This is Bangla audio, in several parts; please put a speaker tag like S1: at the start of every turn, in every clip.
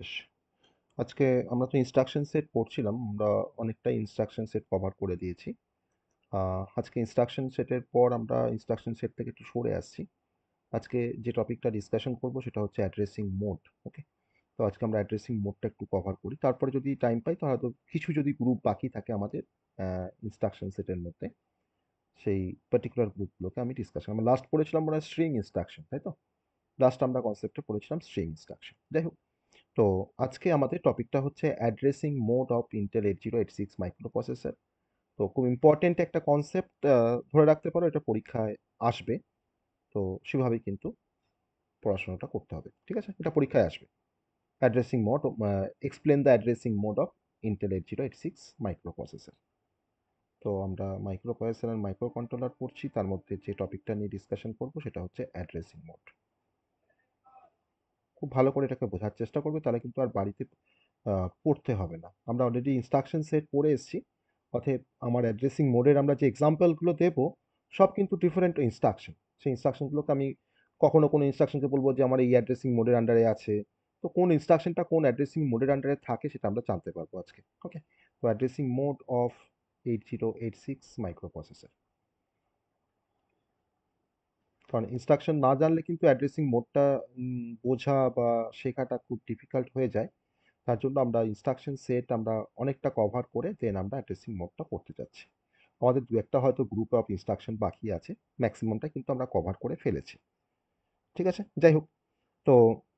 S1: বেশ আজকে আমরা তো ইনস্ট্রাকশন সেট পড়ছিলাম আমরা অনেকটা ইনস্ট্রাকশন সেট কভার করে দিয়েছি আজকে ইনস্ট্রাকশন সেটের পর আমরা ইনস্ট্রাকশন সেট থেকে একটু সরে আসছি আজকে যে টপিকটা ডিসকাশন করব সেটা হচ্ছে অ্যাড্রেসিং মোড ওকে তো আজকে আমরা অ্যাড্রেসিং মোডটা একটু কভার করি তারপরে যদি টাইম পাই তাহলে তো কিছু যদি গ্রুপ বাকি থাকে আমাদের ইনস্ট্রাকশন সেটের মধ্যে সেই পার্টিকুলার গ্রুপগুলোকে আমি ডিসকাশন আমরা লাস্ট পড়েছিলাম হয় স্ট্রিং ইনস্ট্রাকশন তাই তো লাস্ট আমরা কনসেপ্টে পড়েছিলাম স্ট্রিং ইনস্ট্রাকশন যাই হোক তো আজকে আমাদের টপিকটা হচ্ছে addressing mode of Intel eight zero eight six microprocessor তো খুব ইম্পর্টেন্ট একটা কনসেপ্ট ধরে রাখতে পারো এটা পরীক্ষায় আসবে তো সেভাবেই কিন্তু পড়াশোনাটা করতে হবে ঠিক আছে এটা পরীক্ষায় আসবে addressing mode explain the addressing mode of Intel eight zero eight six microprocessor তো আমরা মাইক্রোপ্রসেসর অ্যান্ড মাইক্রো কন্ট্রোলার পড়ছি তার মধ্যে যে টপিকটা নিয়ে ডিসকাশন করবো সেটা হচ্ছে অ্যাড্রেসিং মোড খুব ভালো করে এটাকে বোঝার চেষ্টা করবে তাহলে কিন্তু আর বাড়িতে পড়তে হবে না আমরা অলরেডি ইনস্ট্রাকশন সেট পড়ে এসেছি অতএব আমার অ্যাড্রেসিং মোডের আমরা যে এক্সাম্পলগুলো দেবো সব কিন্তু ডিফারেন্ট ইনস্ট্রাকশন সেই ইনস্ট্রাকশনগুলোকে আমি কখনো কোনো ইনস্ট্রাকশনকে বলবো যে আমার এই অ্যাড্রেসিং মোডের আন্ডারে আছে তো কোন ইনস্ট্রাকশনটা কোন অ্যাড্রেসিং মোডের আন্ডারে থাকে সেটা আমরা জানতে পারবো আজকে ওকে তো addressing mode of eight zero eight six microprocessor কারণ ইনস্ট্রাকশন না জানলে কিন্তু অ্যাড্রেসিং মোডটা বোঝা বা শেখাটা খুব ডিফিকাল্ট হয়ে যায় তার জন্য আমরা ইনস্ট্রাকশন সেট আমরা অনেকটা কভার করে দেন আমরা অ্যাড্রেসিং মোডটা করতে যাচ্ছি আমাদের দু একটা হয়তো গ্রুপ অফ ইনস্ট্রাকশন বাকি আছে ম্যাক্সিমামটা কিন্তু আমরা কভার করে ফেলেছি ঠিক আছে যাই হোক তো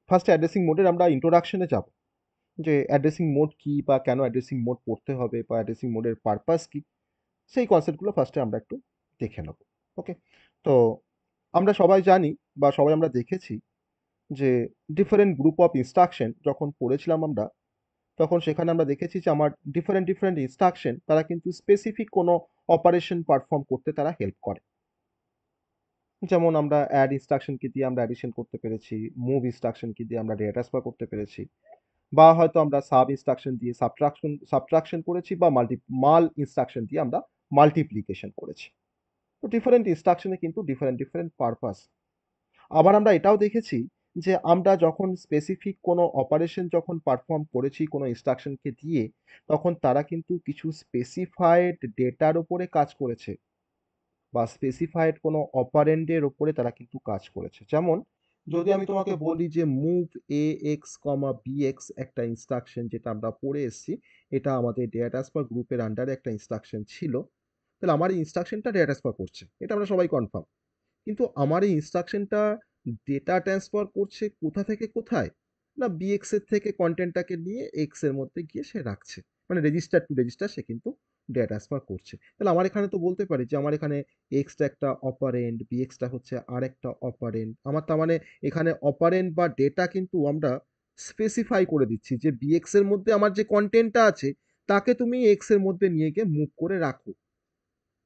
S1: ফার্স্ট অ্যাড্রেসিং মোডের আমরা ইন্ট্রোডাকশনে যাব যে অ্যাড্রেসিং মোড কী বা কেন অ্যাড্রেসিং মোড পড়তে হবে বা অ্যাড্রেসিং মোডের পারপাস কী সেই কনসেপ্টগুলো ফার্স্টে আমরা একটু দেখে নেব ওকে তো আমরা সবাই জানি বা সবাই আমরা দেখেছি যে ডিফারেন্ট গ্রুপ অফ ইনস্ট্রাকশন যখন পড়েছিলাম আমরা তখন সেখানে আমরা দেখেছি যে আমার ডিফারেন্ট ডিফারেন্ট ইনস্ট্রাকশন তারা কিন্তু স্পেসিফিক কোনো অপারেশন পারফর্ম করতে তারা হেল্প করে যেমন আমরা অ্যাড ইনস্ট্রাকশনকে দিয়ে আমরা অ্যাডিশন করতে পেরেছি মুভ ইনস্ট্রাকশনকে দিয়ে আমরা ডেটা ট্রান্সফার করতে পেরেছি বা হয়তো আমরা সাব ইনস্ট্রাকশন দিয়ে সাবট্রাকশন সাবট্রাকশন করেছি বা মাল্টি মাল ইনস্ট্রাকশন দিয়ে আমরা মাল্টিপ্লিকেশন করেছি তো ডিফারেন্ট ইনস্ট্রাকশনে কিন্তু ডিফারেন্ট ডিফারেন্ট পারপাস আবার আমরা এটাও দেখেছি যে আমরা যখন স্পেসিফিক কোনো অপারেশন যখন পারফর্ম করেছি কোনো ইনস্ট্রাকশনকে দিয়ে তখন তারা কিন্তু কিছু স্পেসিফাইড ডেটার ওপরে কাজ করেছে বা স্পেসিফাইড কোনো অপারেন্ডের ওপরে তারা কিন্তু কাজ করেছে যেমন যদি আমি তোমাকে বলি যে move A X comma B X একটা ইনস্ট্রাকশন যেটা আমরা পড়ে এসেছি এটা আমাদের ডেটাস বা গ্রুপের আন্ডারে একটা ইনস্ট্রাকশন ছিল তাহলে আমার এই ইনস্ট্রাকশনটা ডেটা ট্রান্সফার করছে এটা আমরা সবাই কনফার্ম কিন্তু আমার এই ইনস্ট্রাকশনটা ডেটা ট্রান্সফার করছে কোথা থেকে কোথায় না বিএক্সের থেকে কন্টেন্টটাকে নিয়ে এক্সের মধ্যে গিয়ে সে রাখছে মানে রেজিস্টার টু রেজিস্টার সে কিন্তু ডেটা ট্রান্সফার করছে তাহলে আমার এখানে তো বলতে পারি যে আমার এখানে এক্সটা একটা অপারেন্ট বিএক্সটা হচ্ছে আর একটা অপারেন্ট আমার তার মানে এখানে অপারেন্ট বা ডেটা কিন্তু আমরা স্পেসিফাই করে দিচ্ছি যে বিএক্সের মধ্যে আমার যে কন্টেন্টটা আছে তাকে তুমি এক্সের মধ্যে নিয়ে গিয়ে মুভ করে রাখো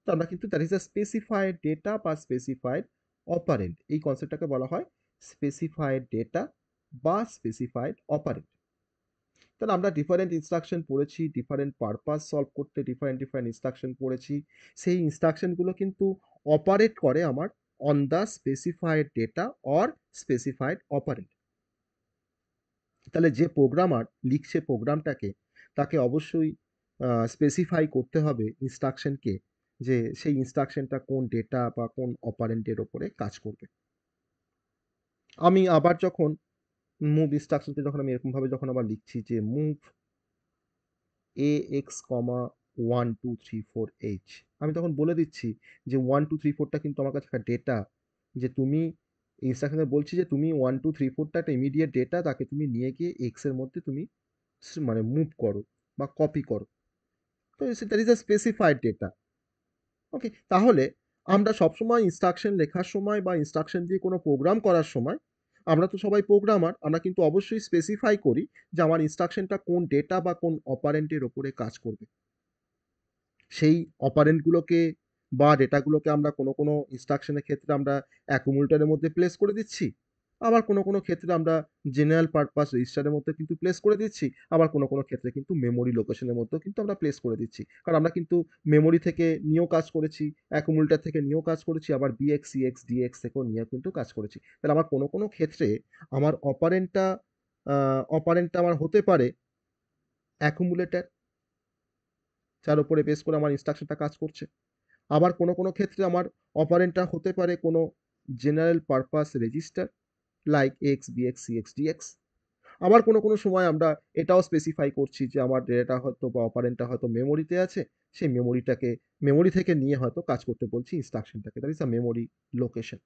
S1: তো আমরা কিন্তু that is a specified data বা স্পেসিফাইড অপারেন্ট এই কনসেপ্টটাকে বলা হয় স্পেসিফাইড ডেটা বা স্পেসিফাইড অপারেন্ট তাহলে আমরা ডিফারেন্ট ইনস্ট্রাকশন পড়েছি ডিফারেন্ট পারপাস সলভ করতে ডিফারেন্ট ডিফারেন্ট ইনস্ট্রাকশন পড়েছি সেই ইনস্ট্রাকশনগুলো কিন্তু অপারেট করে আমার on the specified data or specified operate তাহলে যে প্রোগ্রামার লিখছে প্রোগ্রামটাকে তাকে অবশ্যই স্পেসিফাই করতে হবে ইনস্ট্রাকশনকে যে সেই ইনস্ট্রাকশনটা কোন ডেটা বা কোন অপারেন্টের ওপরে কাজ করবে আমি আবার যখন মুভ ইনস্ট্রাকশনটা যখন আমি এরকমভাবে যখন আবার লিখছি যে move A X comma one two three four H আমি তখন বলে দিচ্ছি যে ওয়ান টু থ্রি ফোরটা কিন্তু আমার কাছে একটা ডেটা যে তুমি ইনস্ট্রাকশনে বলছি যে তুমি ওয়ান টু থ্রি ফোরটা একটা ইমিডিয়েট ডেটা তাকে তুমি নিয়ে গিয়ে এক্সের মধ্যে তুমি মানে মুভ করো বা কপি করো তো that is a specified data okay তাহলে হ্যাঁ। আমরা সবসময় ইনস্ট্রাকশন লেখার সময় বা ইনস্ট্রাকশন দিয়ে কোনো প্রোগ্রাম করার সময় আমরা তো সবাই প্রোগ্রামার আমরা কিন্তু অবশ্যই স্পেসিফাই করি যে আমার ইনস্ট্রাকশনটা কোন ডেটা বা কোন অপারেন্টের ওপরে কাজ করবে সেই অপারেন্টগুলোকে বা ডেটাগুলোকে আমরা কোনো কোনো ইনস্ট্রাকশনের ক্ষেত্রে আমরা অ্যাকুমুলেটারের মধ্যে প্লেস করে দিচ্ছি আবার কোনো কোনো ক্ষেত্রে আমরা জেনারেল পারপাস রেজিস্টারের মধ্যে কিন্তু প্লেস করে দিচ্ছি আবার কোনো কোনো ক্ষেত্রে কিন্তু মেমোরি লোকেশনের মধ্যেও কিন্তু আমরা প্লেস করে দিচ্ছি কারণ আমরা কিন্তু মেমোরি থেকে নিয়েও কাজ করেছি অ্যাকুমুলেটার থেকে নিয়েও কাজ করেছি আবার বিএক্স সিএক্স ডিএক্স থেকেও নিয়েও কিন্তু কাজ করেছি তাহলে আমার কোনো কোনো ক্ষেত্রে আমার অপারেন্টটা অপারেন্টটা আমার হতে পারে অ্যাকুমুলেটার যার উপরে বেস করে আমার ইনস্ট্রাকশনটা কাজ করছে আবার কোনো কোনো ক্ষেত্রে আমার অপারেন্টটা হতে পারে কোনো general purpose register like X B X C X D X আবার কোনো কোনো সময় আমরা এটাও স্পেসিফাই করছি যে আমার ডেটা হয়তো বা অপারেন্টটা হয়তো মেমোরিতে আছে সেই মেমোরিটাকে মেমোরি থেকে নিয়ে হয়তো কাজ করতে বলছি ইনস্ট্রাকশনটাকে that is a memory location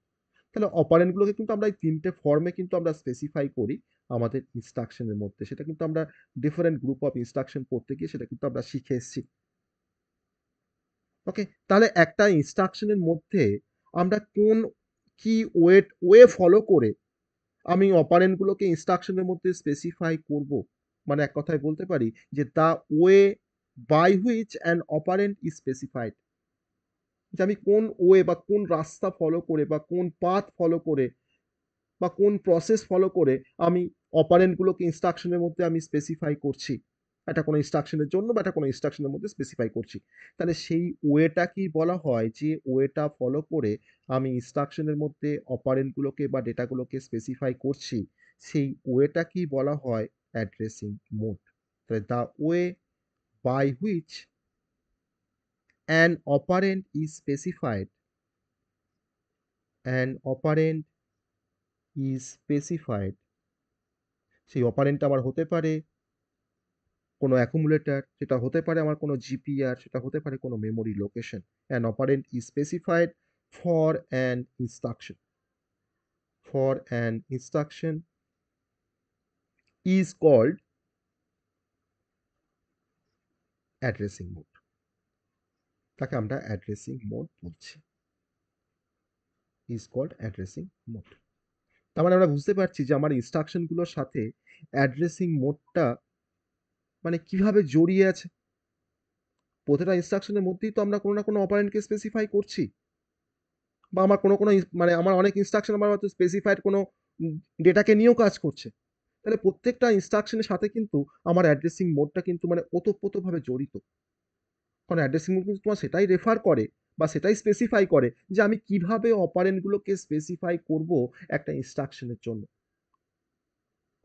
S1: তাহলে অপারেন্টগুলোকে কিন্তু আমরা এই তিনটে ফর্মে কিন্তু আমরা স্পেসিফাই করি আমাদের ইনস্ট্রাকশনের মধ্যে সেটা কিন্তু আমরা ডিফারেন্ট গ্রুপ অফ ইনস্ট্রাকশন পড়তে গিয়ে সেটা কিন্তু আমরা শিখে এসেছি ওকে তাহলে একটা ইনস্ট্রাকশনের মধ্যে আমরা কোন কি ওয়েট ওয়ে ফলো করে আমি অপারেন্টগুলোকে ইনস্ট্রাকশনের মধ্যে স্পেসিফাই করব মানে এক কথায় বলতে পারি যে the way by which and operand is specified যে আমি কোন ওয়ে বা কোন রাস্তা ফলো করে বা কোন পাথ ফলো করে বা কোন প্রসেস ফলো করে আমি অপারেন্টগুলোকে ইনস্ট্রাকশনের মধ্যে আমি স্পেসিফাই করছি একটা কোনো ইনস্ট্রাকশনের জন্য বা একটা কোনো ইনস্ট্রাকশনের মধ্যে স্পেসিফাই করছি তাহলে সেই ওয়েটাকেই বলা হয় যে ওয়েটা ফলো করে আমি ইনস্ট্রাকশনের মধ্যে অপারেন্টগুলোকে বা ডেটাগুলোকে স্পেসিফাই করছি সেই ওয়েটাকেই বলা হয় অ্যাড্রেসিং মোড তাহলে the way by which an operand is specified an operand is specified সেই অপারেন্ট আমার হতে পারে কোনো অ্যাকুমুলেটার সেটা হতে পারে আমার কোনো জিপিআর সেটা হতে পারে কোনো memory location an operand is specified for an instruction for an instruction is called addressing mode তাকে আমরা অ্যাড্রেসিং মোড বলছি ইজ কল্ড অ্যাড্রেসিং মোড তার মানে আমরা বুঝতে পারছি যে আমার ইনস্ট্রাকশনগুলোর সাথে অ্যাড্রেসিং মোডটা মানে কিভাবে জড়িয়ে আছে প্রতিটা ইনস্ট্রাকশনের মধ্যেই তো আমরা কোনো না কোনো অপারেন্টকে স্পেসিফাই করছি বা আমার কোনো কোনো মানে আমার অনেক ইনস্ট্রাকশন আমার হয়তো স্পেসিফাইড কোনো ডেটাকে নিয়েও কাজ করছে তাহলে প্রত্যেকটা ইনস্ট্রাকশনের সাথে কিন্তু আমার অ্যাড্রেসিং মোডটা কিন্তু মানে ওতপ্রোতভাবে জড়িত কারণ অ্যাড্রেসিং মোড কিন্তু তোমার সেটাই রেফার করে বা সেটাই স্পেসিফাই করে যে আমি কিভাবে অপারেন্টগুলোকে স্পেসিফাই করব একটা ইনস্ট্রাকশনের জন্য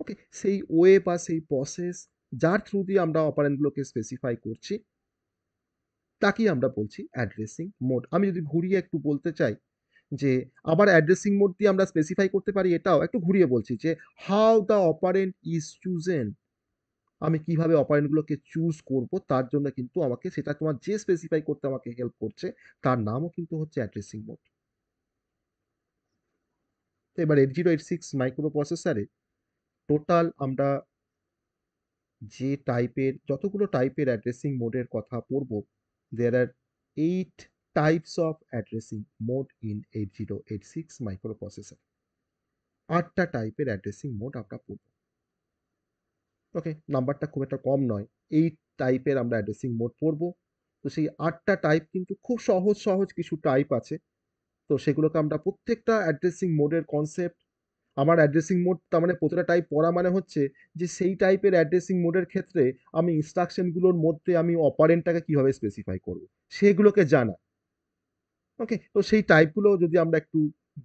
S1: ওকে সেই ওয়ে বা সেই প্রসেস যার থ্রু দিয়ে আমরা অপারেন্টগুলোকে স্পেসিফাই করছি তাকেই আমরা বলছি অ্যাড্রেসিং মোড আমি যদি ঘুরিয়ে একটু বলতে চাই যে আবার অ্যাড্রেসিং মোড দিয়ে আমরা স্পেসিফাই করতে পারি এটাও একটু ঘুরিয়ে বলছি যে how the operand is chosen আমি কিভাবে অপারেন্টগুলোকে চুজ করব তার জন্য কিন্তু আমাকে সেটা তোমার যে স্পেসিফাই করতে আমাকে হেল্প করছে তার নামও কিন্তু হচ্ছে অ্যাড্রেসিং মোড এবার এইট জিরো এইট সিক্স মাইক্রো প্রসেসারে টোটাল আমরা যে টাইপের যতগুলো টাইপের অ্যাড্রেসিং মোডের কথা পড়ব there are eight types of addressing mode in eight zero eight six microprocessor আটটা টাইপের অ্যাড্রেসিং মোড আমরা পড়ব ওকে নাম্বারটা খুব একটা কম নয় এইট টাইপের আমরা অ্যাড্রেসিং মোড পড়ব তো সেই আটটা টাইপ কিন্তু খুব সহজ সহজ কিছু টাইপ আছে তো সেগুলোকে আমরা প্রত্যেকটা অ্যাড্রেসিং মোডের কনসেপ্ট আমার অ্যাড্রেসিং মোড তার মানে প্রতিটা টাইপ পড়া মানে হচ্ছে যে সেই টাইপের অ্যাড্রেসিং মোডের ক্ষেত্রে আমি ইনস্ট্রাকশনগুলোর মধ্যে আমি অপারেন্টটাকে কীভাবে স্পেসিফাই করব সেগুলোকে জানা ওকে তো সেই টাইপগুলো যদি আমরা একটু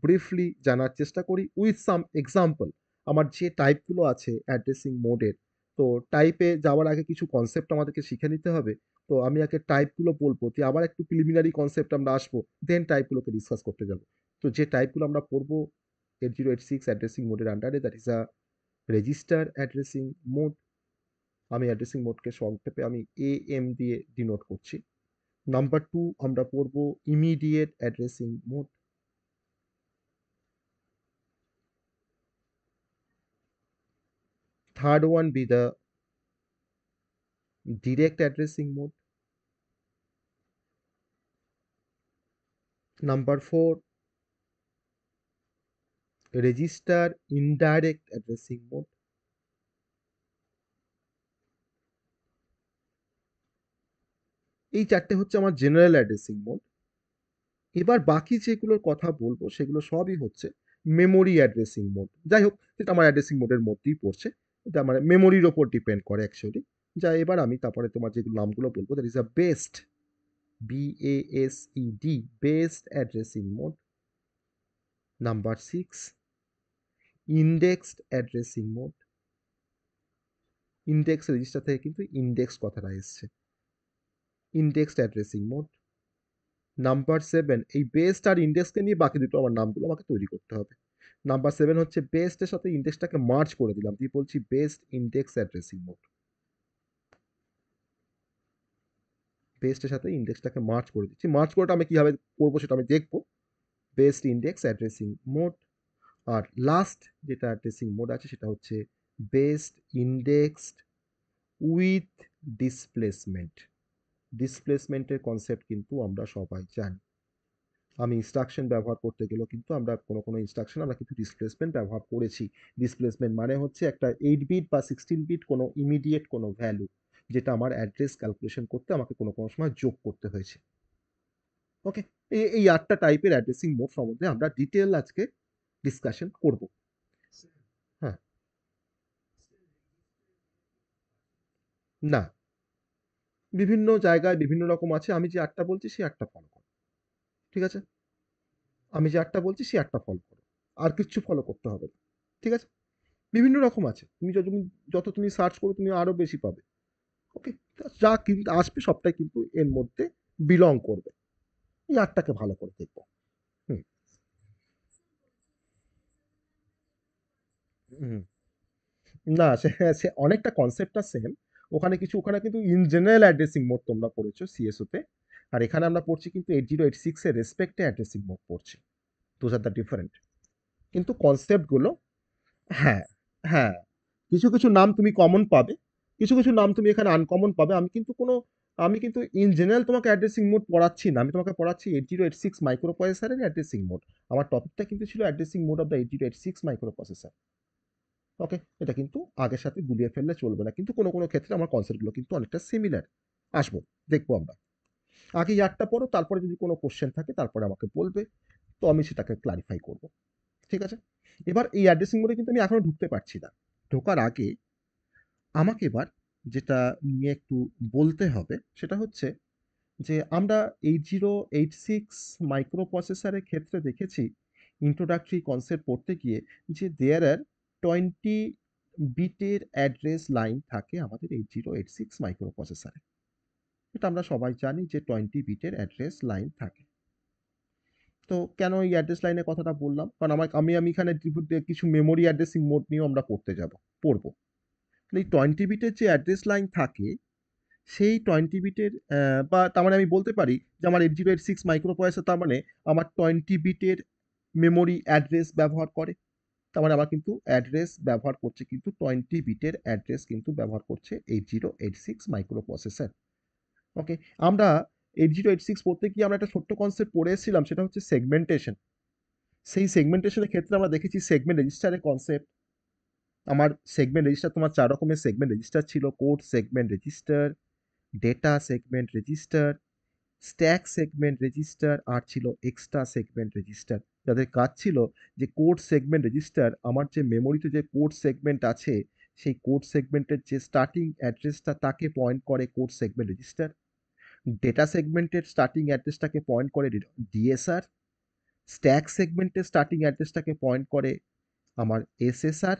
S1: ব্রিফলি জানার চেষ্টা করি উইথ সাম এক্সাম্পল আমার যে টাইপগুলো আছে অ্যাড্রেসিং মোডের তো টাইপে যাওয়ার আগে কিছু কনসেপ্ট আমাদেরকে শিখে নিতে হবে তো আমি আগে টাইপগুলো বলবো যে আবার একটু প্রিলিমিনারি কনসেপ্ট আমরা আসবো দেন টাইপগুলোকে ডিসকাস করতে যাব তো যে টাইপগুলো আমরা পড়বো 8086 অ্যাড্রেসিং মোডের আন্ডারে that is a register addressing mode আমি অ্যাড্রেসিং মোডকে সংক্ষেপে আমি এ এম দিয়ে ডিনোট করছি নাম্বার টু আমরা পড়ব immediate addressing mode third one be the direct addressing mode number four register indirect addressing mode এই চারটে হচ্ছে আমার জেনারেল অ্যাড্রেসিং মোড এবার বাকি যেগুলোর কথা বলবো সেগুলো সবই হচ্ছে মেমোরি অ্যাড্রেসিং মোড যাই হোক সেটা আমার অ্যাড্রেসিং মোডের মধ্যেই পড়ছে এটা আমার মেমোরির ওপর ডিপেন্ড করে অ্যাকচুয়ালি যা এবার আমি তারপরে তোমার যেগুলো নামগুলো বলবো that is a based B A S E D based addressing mode Number 6 indexed addressing mode index register থেকে কিন্তু ইন্ডেক্স কথাটা এসছে indexed addressing mode number seven এই বেস্ট আর ইন্ডেক্সকে নিয়ে বাকি দুটো আমার নামগুলো আমাকে তৈরি করতে হবে নাম্বার সেভেন হচ্ছে বেস্টের সাথে ইন্ডেক্সটাকে মার্চ করে দিলাম দিয়ে বলছি বেস্ট ইন্ডেক্স অ্যাড্রেসিং মোড বেস্টের সাথে ইন্ডেক্সটাকে মার্চ করে দিচ্ছি মার্চ করাটা আমি কীভাবে করবো সেটা আমি দেখবো বেস্ট ইন্ডেক্স অ্যাড্রেসিং মোড আর লাস্ট যেটা অ্যাড্রেসিং মোড আছে সেটা হচ্ছে বেস্ট ইন্ডেক্সড উইথ ডিসপ্লেসমেন্ট ডিসপ্লেসমেন্টের কনসেপ্ট কিন্তু আমরা সবাই জানি আমি ইনস্ট্রাকশন ব্যবহার করতে গেলেও কিন্তু আমরা কোনো কোনো ইনস্ট্রাকশন আমরা কিন্তু ডিসপ্লেসমেন্ট ব্যবহার করেছি ডিসপ্লেসমেন্ট মানে হচ্ছে একটা এইট বিট বা সিক্সটিন বিট কোনো ইমিডিয়েট কোনো ভ্যালু যেটা আমার অ্যাড্রেস ক্যালকুলেশন করতে আমাকে কোনো কোনো সময় যোগ করতে হয়েছে ওকে এই আটটা টাইপের অ্যাড্রেসিং মোড সম্বন্ধে আমরা ডিটেল আজকে ডিসকাশন করব হ্যাঁ না বিভিন্ন জায়গায় বিভিন্ন রকম আছে আমি যে আটটা বলছি সে আটটা ফলো করো ঠিক আছে আমি যে আটটা বলছি সে আটটা ফলো করো আর কিচ্ছু ফলো করতে হবে না ঠিক আছে বিভিন্ন রকম আছে তুমি যত তুমি যত তুমি সার্চ করো তুমি আরও বেশি পাবে ওকে যা কিন্তু আসবে সবটাই কিন্তু এর মধ্যে বিলং করবে এই ভালো করে দেখবো হুম হুম না সে সে অনেকটা কনসেপ্টটা সেম ওখানে কিছু ওখানে কিন্তু ইন জেনারেল অ্যাড্রেসিং মোড তোমরা পড়েছো সিএসওতে আর এখানে আমরা পড়ছি কিন্তু এইট জিরো এইট সিক্সের রেসপেক্টে অ্যাড্রেসিং মোড পড়ছি দোজ আর দ্য ডিফারেন্ট কিন্তু কনসেপ্টগুলো হ্যাঁ হ্যাঁ কিছু কিছু নাম তুমি কমন পাবে কিছু কিছু নাম তুমি এখানে আনকমন পাবে আমি কিন্তু কোনো আমি কিন্তু ইন জেনারেল তোমাকে অ্যাড্রেসিং মোড পড়াচ্ছি না আমি তোমাকে পড়াচ্ছি এইট জিরো এইট সিক্স মাইক্রো প্রসেসারের অ্যাড্রেসিং মোড আমার টপিকটা কিন্তু ছিল addressing mode of the eight zero eight six microprocessor okay এটা কিন্তু আগের সাথে গুলিয়ে ফেললে চলবে না কিন্তু কোনো কোনো ক্ষেত্রে আমার কনসেপ্টগুলো কিন্তু অনেকটা সিমিলার আসবো দেখবো আমরা আগে ইয়ারটা পড়ো তারপরে যদি কোনো কোশ্চেন থাকে তারপরে আমাকে বলবে তো আমি সেটাকে ক্লারিফাই করব ঠিক আছে এবার এই অ্যাড্রেসিং মোডে কিন্তু আমি এখনও ঢুকতে পারছি না ঢোকার আগে আমাকে এবার যেটা নিয়ে একটু বলতে হবে সেটা হচ্ছে যে আমরা এইট জিরো এইট সিক্স মাইক্রোপ্রসেসারের ক্ষেত্রে দেখেছি ইন্ট্রোডাক্টরি কনসেপ্ট পড়তে গিয়ে যে দেয়ার আর টোয়েন্টি বিটের অ্যাড্রেস লাইন থাকে আমাদের এইট জিরো এইট সিক্স মাইক্রোপ্রসেসারে এটা আমরা সবাই জানি যে টোয়েন্টি বিটের অ্যাড্রেস লাইন থাকে তো কেন এই অ্যাড্রেস লাইনের কথাটা বললাম কারণ আমার আমি আমি এখানে কিছু মেমোরি অ্যাড্রেসিং মোড নিয়েও আমরা পড়তে যাব পড়বো মানে এই টোয়েন্টি বিটের যে অ্যাড্রেস লাইন থাকে সেই টোয়েন্টি বিটের বা তার মানে আমি বলতে পারি যে আমার eight zero eight six micro পয়সা তার মানে আমার টোয়েন্টি বিটের মেমোরি অ্যাড্রেস ব্যবহার করে তার মানে আমার কিন্তু অ্যাড্রেস ব্যবহার করছে কিন্তু টোয়েন্টি বিটের অ্যাড্রেস কিন্তু ব্যবহার করছে eight zero eight six microprocessor okay আমরা এইট জিরো এইট সিক্স পড়তে গিয়ে আমরা একটা ছোট্ট কনসেপ্ট পড়ে এসেছিলাম সেটা হচ্ছে সেগমেন্টেশন সেই সেগমেন্টেশনের ক্ষেত্রে আমরা দেখেছি সেগমেন্ট রেজিস্টারের কনসেপ্ট আমার সেগমেন্ট রেজিস্টার তোমার চার রকমের সেগমেন্ট রেজিস্টার ছিল code segment register data segment register stack segment register আর ছিল এক্সট্রা সেগমেন্ট রেজিস্টার যাদের কাজ ছিল যে কোড সেগমেন্ট রেজিস্টার আমার যে মেমোরিতে যে কোড সেগমেন্ট আছে সেই কোড সেগমেন্টের যে স্টার্টিং অ্যাড্রেসটা তাকে পয়েন্ট করে কোড সেগমেন্ট রেজিস্টার ডেটা সেগমেন্টের স্টার্টিং অ্যাড্রেসটাকে পয়েন্ট করে ডিএসআর স্ট্যাক সেগমেন্টের স্টার্টিং অ্যাড্রেসটাকে পয়েন্ট করে আমার এসএসআর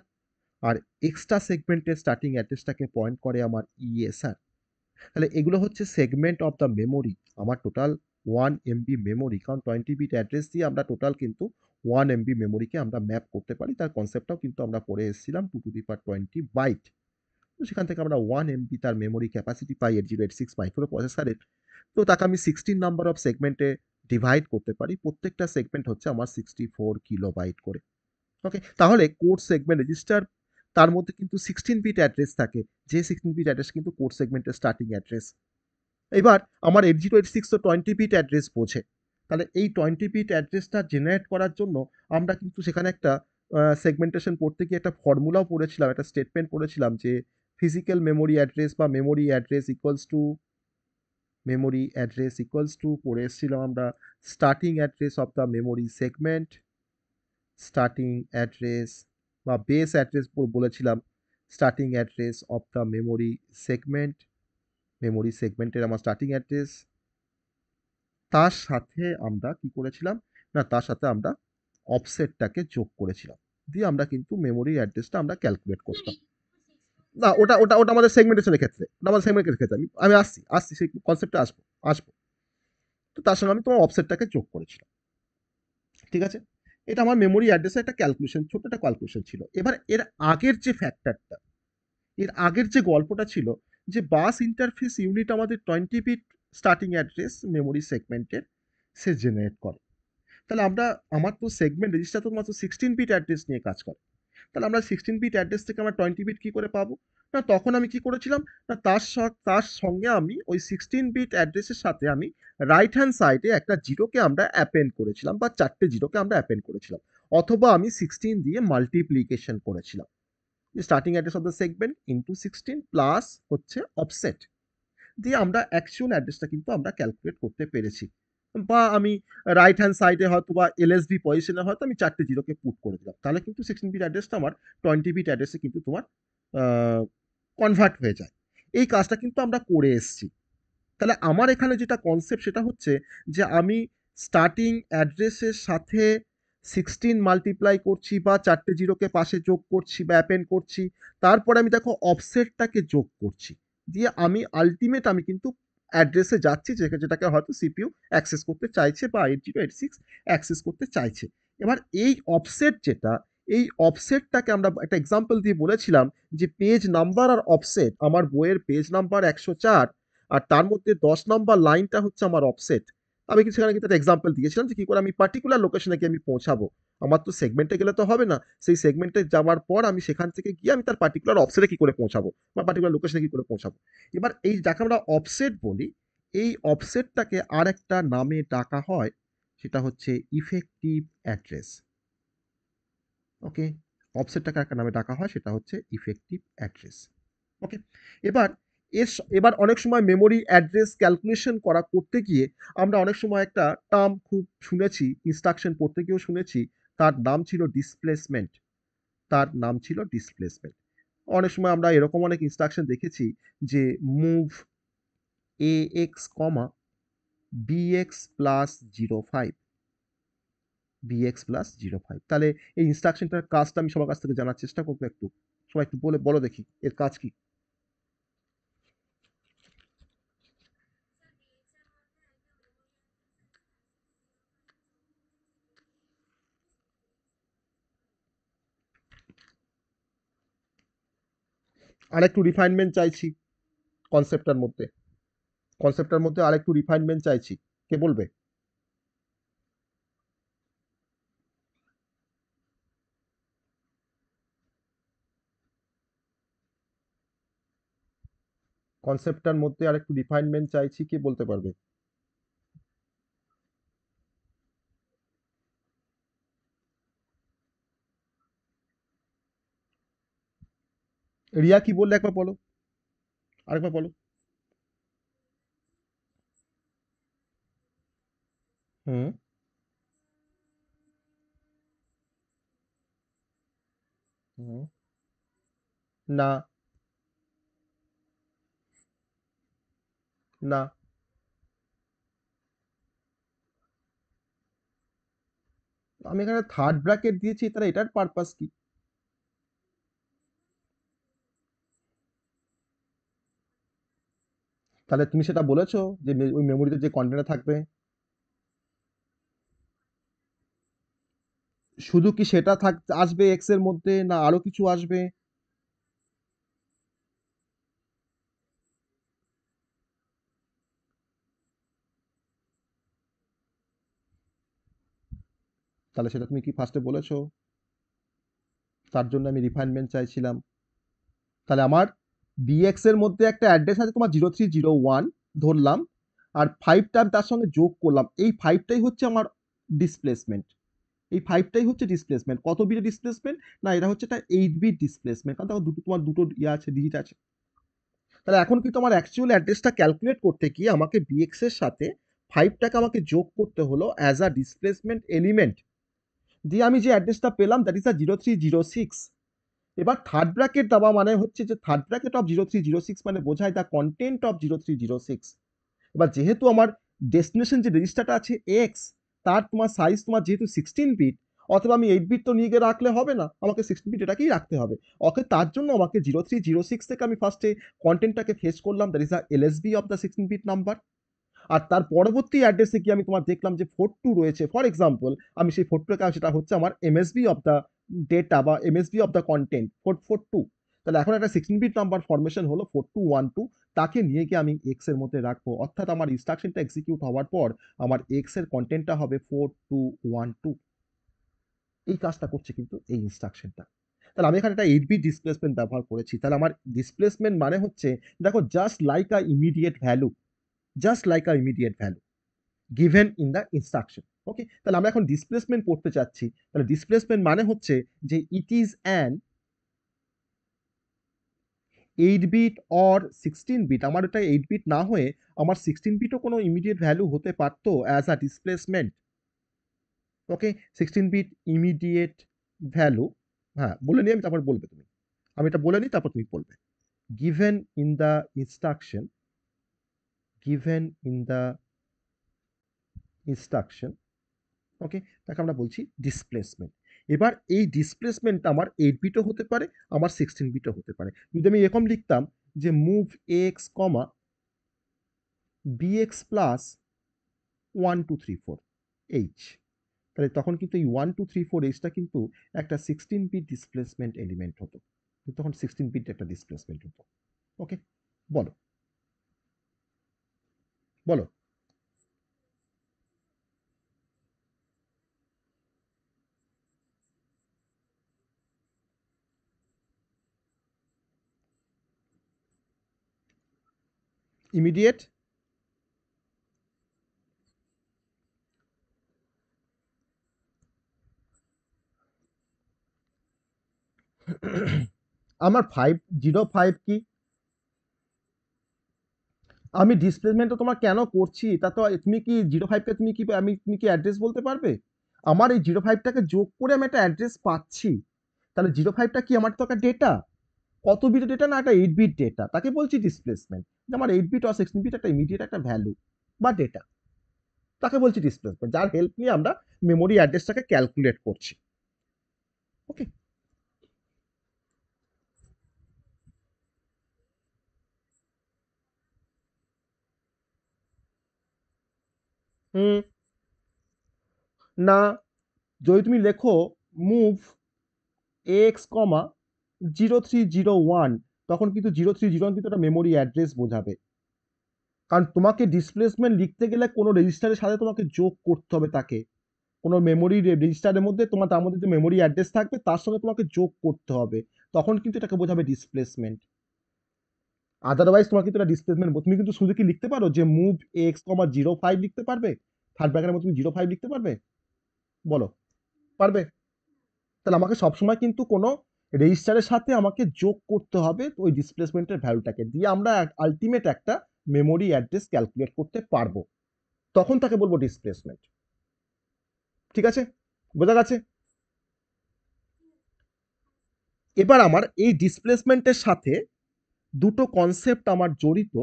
S1: আর এক্সট্রা সেগমেন্টের স্টার্টিং অ্যাড্রেসটাকে পয়েন্ট করে আমার ইএসআর e তাহলে এগুলো হচ্ছে সেগমেন্ট অফ দ্য মেমোরি আমার টোটাল ওয়ান এমবি মেমোরি কারণ টোয়েন্টি বিট অ্যাড্রেস দিয়ে আমরা টোটাল কিন্তু ওয়ান এমবি মেমোরিকে আমরা ম্যাপ করতে পারি তার কনসেপ্টটাও কিন্তু আমরা পড়ে এসেছিলাম two to the power twenty byte তো সেখান থেকে আমরা ওয়ান এমবি তার মেমোরি ক্যাপাসিটি পাই এইট জিরো এইট সিক্স মাইক্রো প্রসেসারের তো তাকে আমি সিক্সটিন নাম্বার অফ সেগমেন্টে ডিভাইড করতে পারি প্রত্যেকটা সেগমেন্ট হচ্ছে আমার সিক্সটি ফোর কিলো বাইট করে ওকে তাহলে কোর্স সেগমেন্ট রেজিস্টার তার মধ্যে কিন্তু সিক্সটিন বিট অ্যাড্রেস থাকে যে সিক্সটিন বিট অ্যাড্রেস কিন্তু কোর সেগমেন্টের স্টার্টিং অ্যাড্রেস এবার আমার এইট জিরো এইট সিক্স তো টোয়েন্টি বিট অ্যাড্রেস বোঝে তাহলে এই টোয়েন্টি বিট অ্যাড্রেসটা জেনারেট করার জন্য আমরা কিন্তু সেখানে একটা সেগমেন্টেশন পড়তে গিয়ে একটা ফর্মুলাও পড়েছিলাম একটা স্টেটমেন্ট পড়েছিলাম যে ফিজিক্যাল মেমোরি অ্যাড্রেস বা memory address equals to memory address equals to পড়ে এসেছিলাম আমরা starting address of the memory segment starting address বা বেস অ্যাড্রেস বলেছিলাম starting address of the memory segment memory সেগমেন্টের আমার স্টার্টিং অ্যাড্রেস তার সাথে আমরা কি করেছিলাম না তার সাথে আমরা অফসেটটাকে যোগ করেছিলাম দিয়ে আমরা কিন্তু মেমোরি অ্যাড্রেসটা আমরা ক্যালকুলেট করতাম না ওটা ওটা ওটা আমাদের সেগমেন্টেশনের ক্ষেত্রে ওটা আমাদের সেগমেন্টের ক্ষেত্রে আমি আমি আসছি আসছি সেই কনসেপ্টে আসবো আসবো তো তার সঙ্গে আমি তোমার অফসেটটাকে যোগ করেছিলাম ঠিক আছে এটা আমার মেমোরি অ্যাড্রেসে একটা ক্যালকুলেশন ছোট একটা ক্যালকুলেশন ছিল এবার এর আগের যে ফ্যাক্টরটা এর আগের যে গল্পটা ছিল যে বাস ইন্টারফেস ইউনিট আমাদের twenty bit starting address memory সেগমেন্টের সে জেনারেট করে তাহলে আমরা আমার তো সেগমেন্ট রেজিস্টার তো মাত্র সিক্সটিন বিট অ্যাড্রেস নিয়ে কাজ করে তাহলে আমরা সিক্সটিন বিট অ্যাড্রেস থেকে আমরা টোয়েন্টি বিট কী করে পাবো না তখন আমি কি করেছিলাম না তার তার সঙ্গে আমি ওই সিক্সটিন বিট অ্যাড্রেসের সাথে আমি রাইট হ্যান্ড সাইডে একটা জিরোকে আমরা অ্যাপেন্ড করেছিলাম বা চারটে জিরোকে আমরা অ্যাপেন্ড করেছিলাম অথবা আমি সিক্সটিন দিয়ে মাল্টিপ্লিকেশন করেছিলাম starting address of the segment into sixteen plus হচ্ছে অফসেট দিয়ে আমরা অ্যাকচুয়াল অ্যাড্রেসটা কিন্তু আমরা ক্যালকুলেট করতে পেরেছি বা আমি রাইট হ্যান্ড সাইডে হয়তো বা এলএসবি পজিশনে হয়তো আমি চারটে জিরোকে পুট করে দিলাম তাহলে কিন্তু সিক্সটিন বিট অ্যাড্রেসটা আমার টোয়েন্টি বিট অ্যাড্রেসে কিন্তু তোমার কনভার্ট হয়ে যায় এই কাজটা কিন্তু আমরা করে এসছি তাহলে আমার এখানে যেটা কনসেপ্ট সেটা হচ্ছে যে আমি স্টার্টিং অ্যাড্রেসের সাথে সিক্সটিন মাল্টিপ্লাই করছি বা চারটে জিরোকে পাশে যোগ করছি বা অ্যাপেন্ড করছি তারপরে আমি দেখো অফসেটটাকে যোগ করছি দিয়ে আমি আলটিমেট আমি কিন্তু অ্যাড্রেসে যাচ্ছি যেটাকে হয়তো সিপিউ অ্যাক্সেস করতে চাইছে বা eight zero eight six access করতে চাইছে এবার এই অফসেট যেটা এই অফসেটটাকে আমরা একটা এক্সাম্পল দিয়ে বলেছিলাম যে পেজ নাম্বার আর অফসেট আমার বইয়ের পেজ নাম্বার একশো চার আর তার মধ্যে দশ নাম্বার লাইনটা হচ্ছে আমার অফসেট আমি কিছু সেখানে কিন্তু একটা এক্সাম্পল দিয়েছিলাম যে কী করে আমি পার্টিকুলার লোকেশনে গিয়ে আমি পৌঁছাবো আমার তো সেগমেন্টে গেলে তো হবে না সেই সেগমেন্টে যাওয়ার পর আমি সেখান থেকে গিয়ে আমি তার পার্টিকুলার অফসেটে কী করে পৌঁছাবো বা পার্টিকুলার লোকেশনে কী করে পৌঁছাবো এবার এই যাকে আমরা অফসেট বলি এই অফসেটটাকে আর একটা নামে ডাকা হয় সেটা হচ্ছে ইফেক্টিভ অ্যাড্রেস ওকে টাকা একটা নামে ডাকা হয় সেটা হচ্ছে ইফেক্টিভ অ্যাড্রেস ওকে এবার এর এবার অনেক সময় মেমোরি অ্যাড্রেস ক্যালকুলেশন করা করতে গিয়ে আমরা অনেক সময় একটা টার্ম খুব শুনেছি ইনস্ট্রাকশন পড়তে গিয়েও শুনেছি তার নাম ছিল ডিসপ্লেসমেন্ট তার নাম ছিল ডিসপ্লেসমেন্ট অনেক সময় আমরা এরকম অনেক ইনস্ট্রাকশন দেখেছি যে move A X comma B X plus zero five BX plus zero five তাহলে এই ইনস্ট্রাকশনটার কাজটা আমি সবার কাছ থেকে জানার চেষ্টা করবো একটু সবাই একটু বলে বলো দেখি এর কাজ কি আরেকটু রিফাইনমেন্ট চাইছি কনসেপ্টটার মধ্যে কনসেপ্টটার মধ্যে আরেকটু রিফাইনমেন্ট চাইছি কে বলবে কনসেপ্টটার মধ্যে আর একটু রিফাইনমেন্ট চাইছি কে বলতে পারবে রিয়া কি বললে একবার বলো আরেকবার বলো হুম হুম না না আমি এখানে থার্ড ব্র্যাকেট দিয়েছি তাহলে এটার পারপাস কি তাহলে তুমি সেটা বলেছো যে ওই মেমোরিতে যে কন্টেন্টটা থাকবে শুধু কি সেটা থাক আসবে এক্স এর মধ্যে না আরো কিছু আসবে তাহলে সেটা তুমি কি ফার্স্টে বলেছ তার জন্য আমি রিফাইনমেন্ট চাইছিলাম তাহলে আমার বিএক্স এর মধ্যে একটা অ্যাড্রেস আছে তোমার জিরো থ্রি জিরো ওয়ান ধরলাম আর ফাইভটা আমি তার সঙ্গে যোগ করলাম এই ফাইভটাই হচ্ছে আমার ডিসপ্লেসমেন্ট এই ফাইভটাই হচ্ছে ডিসপ্লেসমেন্ট কত বিট ডিসপ্লেসমেন্ট না এটা হচ্ছে একটা এইট বিট ডিসপ্লেসমেন্ট কারণ দুটো তোমার দুটো ইয়ে আছে ডিজিট আছে তাহলে এখন কিন্তু আমার অ্যাকচুয়াল অ্যাড্রেসটা ক্যালকুলেট করতে গিয়ে আমাকে বিএক্স এর সাথে ফাইভটাকে আমাকে যোগ করতে হলো অ্যাজ আ ডিসপ্লেসমেন্ট এলিমেন্ট দিয়ে আমি যে অ্যাড্রেসটা পেলাম that is the zero three zero six এবার থার্ড ব্র্যাকেট দেওয়া মানে হচ্ছে যে third bracket of zero three zero six মানে বোঝায় the content of zero three zero six এবার যেহেতু আমার ডেস্টিনেশন যে রেজিস্টারটা আছে এক্স তার তোমার সাইজ তোমার যেহেতু সিক্সটিন বিট অথবা আমি এইট বিট তো নিয়ে গিয়ে রাখলে হবে না আমাকে সিক্সটিন বিট এটাকেই রাখতে হবে ওকে তার জন্য আমাকে জিরো থ্রি জিরো সিক্স থেকে আমি ফার্স্টে কন্টেন্টটাকে ফেস করলাম that is the LSB of the sixteen bit number আর তার পরবর্তী অ্যাড্রেসে কি আমি তোমার দেখলাম যে ফোর টু রয়েছে ফর এক্সাম্পল আমি সেই ফোর টুকে সেটা হচ্ছে আমার এমএসবি অফ দ্য ডেটা বা MSB of the content four four two তাহলে এখন একটা সিক্সটিন বিট নাম্বার ফরমেশন হলো ফোর টু ওয়ান টু তাকে নিয়ে গিয়ে আমি এক্স এর মধ্যে রাখবো অর্থাৎ আমার ইনস্ট্রাকশনটা এক্সিকিউট হওয়ার পর আমার এক্স এর কন্টেন্টটা হবে ফোর টু ওয়ান টু এই কাজটা করছে কিন্তু এই ইনস্ট্রাকশনটা তাহলে আমি এখানে একটা এইট বি ডিসপ্লেসমেন্ট ব্যবহার করেছি তাহলে আমার ডিসপ্লেসমেন্ট মানে হচ্ছে দেখো just like a immediate value just like our immediate value given in the instruction okay তাহলে আমরা এখন ডিসপ্লেসমেন্ট পড়তে চাচ্ছি তাহলে ডিসপ্লেসমেন্ট মানে হচ্ছে যে it is an eight bit or sixteen bit আমার এটা এইট বিট না হয়ে আমার সিক্সটিন বিটও কোনো ইমিডিয়েট ভ্যালু হতে পারতো as a displacement okay sixteen bit immediate value হ্যাঁ বলে নিই আমি তারপর বলবে তুমি আমি এটা বলে নিই তারপর তুমি বলবে given in the instruction given in the instruction okay তাকে আমরা বলছি ডিসপ্লেসমেন্ট এবার এই ডিসপ্লেসমেন্ট আমার এইট বিটও হতে পারে আমার সিক্সটিন বিটও হতে পারে যদি আমি এরকম লিখতাম যে move X comma BX plus one two three four H তাহলে তখন কিন্তু এই ওয়ান টু থ্রি ফোর এইচটা কিন্তু একটা সিক্সটিন বিট ডিসপ্লেসমেন্ট এলিমেন্ট হতো তখন সিক্সটিন বিট একটা ডিসপ্লেসমেন্ট হতো ওকে বলো বলো ইমিডিয়েট আমার ফাইভ জিরো ফাইভ কি আমি ডিসপ্লেসমেন্ট তো তোমার কেন করছি তা তো তুমি কি জিরো ফাইভকে তুমি কি আমি তুমি কি অ্যাড্রেস বলতে পারবে আমার এই জিরো ফাইভটাকে যোগ করে আমি একটা অ্যাড্রেস পাচ্ছি তাহলে জিরো ফাইভটা কি আমার তো একটা ডেটা কত বিট ডেটা না একটা এইট বিট ডেটা তাকে বলছি ডিসপ্লেসমেন্ট যে আমার এইট বিট আর সিক্সটিন বিট একটা ইমিডিয়েট একটা ভ্যালু বা ডেটা তাকে বলছি ডিসপ্লেসমেন্ট যার হেল্প নিয়ে আমরা মেমোরি অ্যাড্রেসটাকে ক্যালকুলেট করছি ওকে না যদি তুমি লেখো move X comma zero three zero one তখন কিন্তু জিরো থ্রি জিরো ওয়ান কিন্তু একটা মেমোরি অ্যাড্রেস বোঝাবে কারণ তোমাকে ডিসপ্লেসমেন্ট লিখতে গেলে কোনো রেজিস্টারের সাথে তোমাকে যোগ করতে হবে তাকে কোনো মেমোরি রেজিস্টারের মধ্যে তোমার তার মধ্যে যে মেমোরি অ্যাড্রেস থাকবে তার সঙ্গে তোমাকে যোগ করতে হবে তখন কিন্তু এটাকে বোঝাবে ডিসপ্লেসমেন্ট আদারওয়াইজ তোমার কিন্তু এটা ডিসপ্লেসমেন্ট তুমি কিন্তু শুধু কি লিখতে পারো যে move X comma zero five লিখতে পারবে থার্ড ব্যাকের মধ্যে তুমি জিরো ফাইভ লিখতে পারবে বলো পারবে তাহলে আমাকে সবসময় কিন্তু কোনো রেজিস্টারের সাথে আমাকে যোগ করতে হবে ওই ডিসপ্লেসমেন্টের ভ্যালুটাকে দিয়ে আমরা আলটিমেট একটা মেমোরি অ্যাড্রেস ক্যালকুলেট করতে পারবো তখন তাকে বলবো ডিসপ্লেসমেন্ট ঠিক আছে বোঝা গেছে এবার আমার এই ডিসপ্লেসমেন্টের সাথে দুটো কনসেপ্ট আমার জড়িত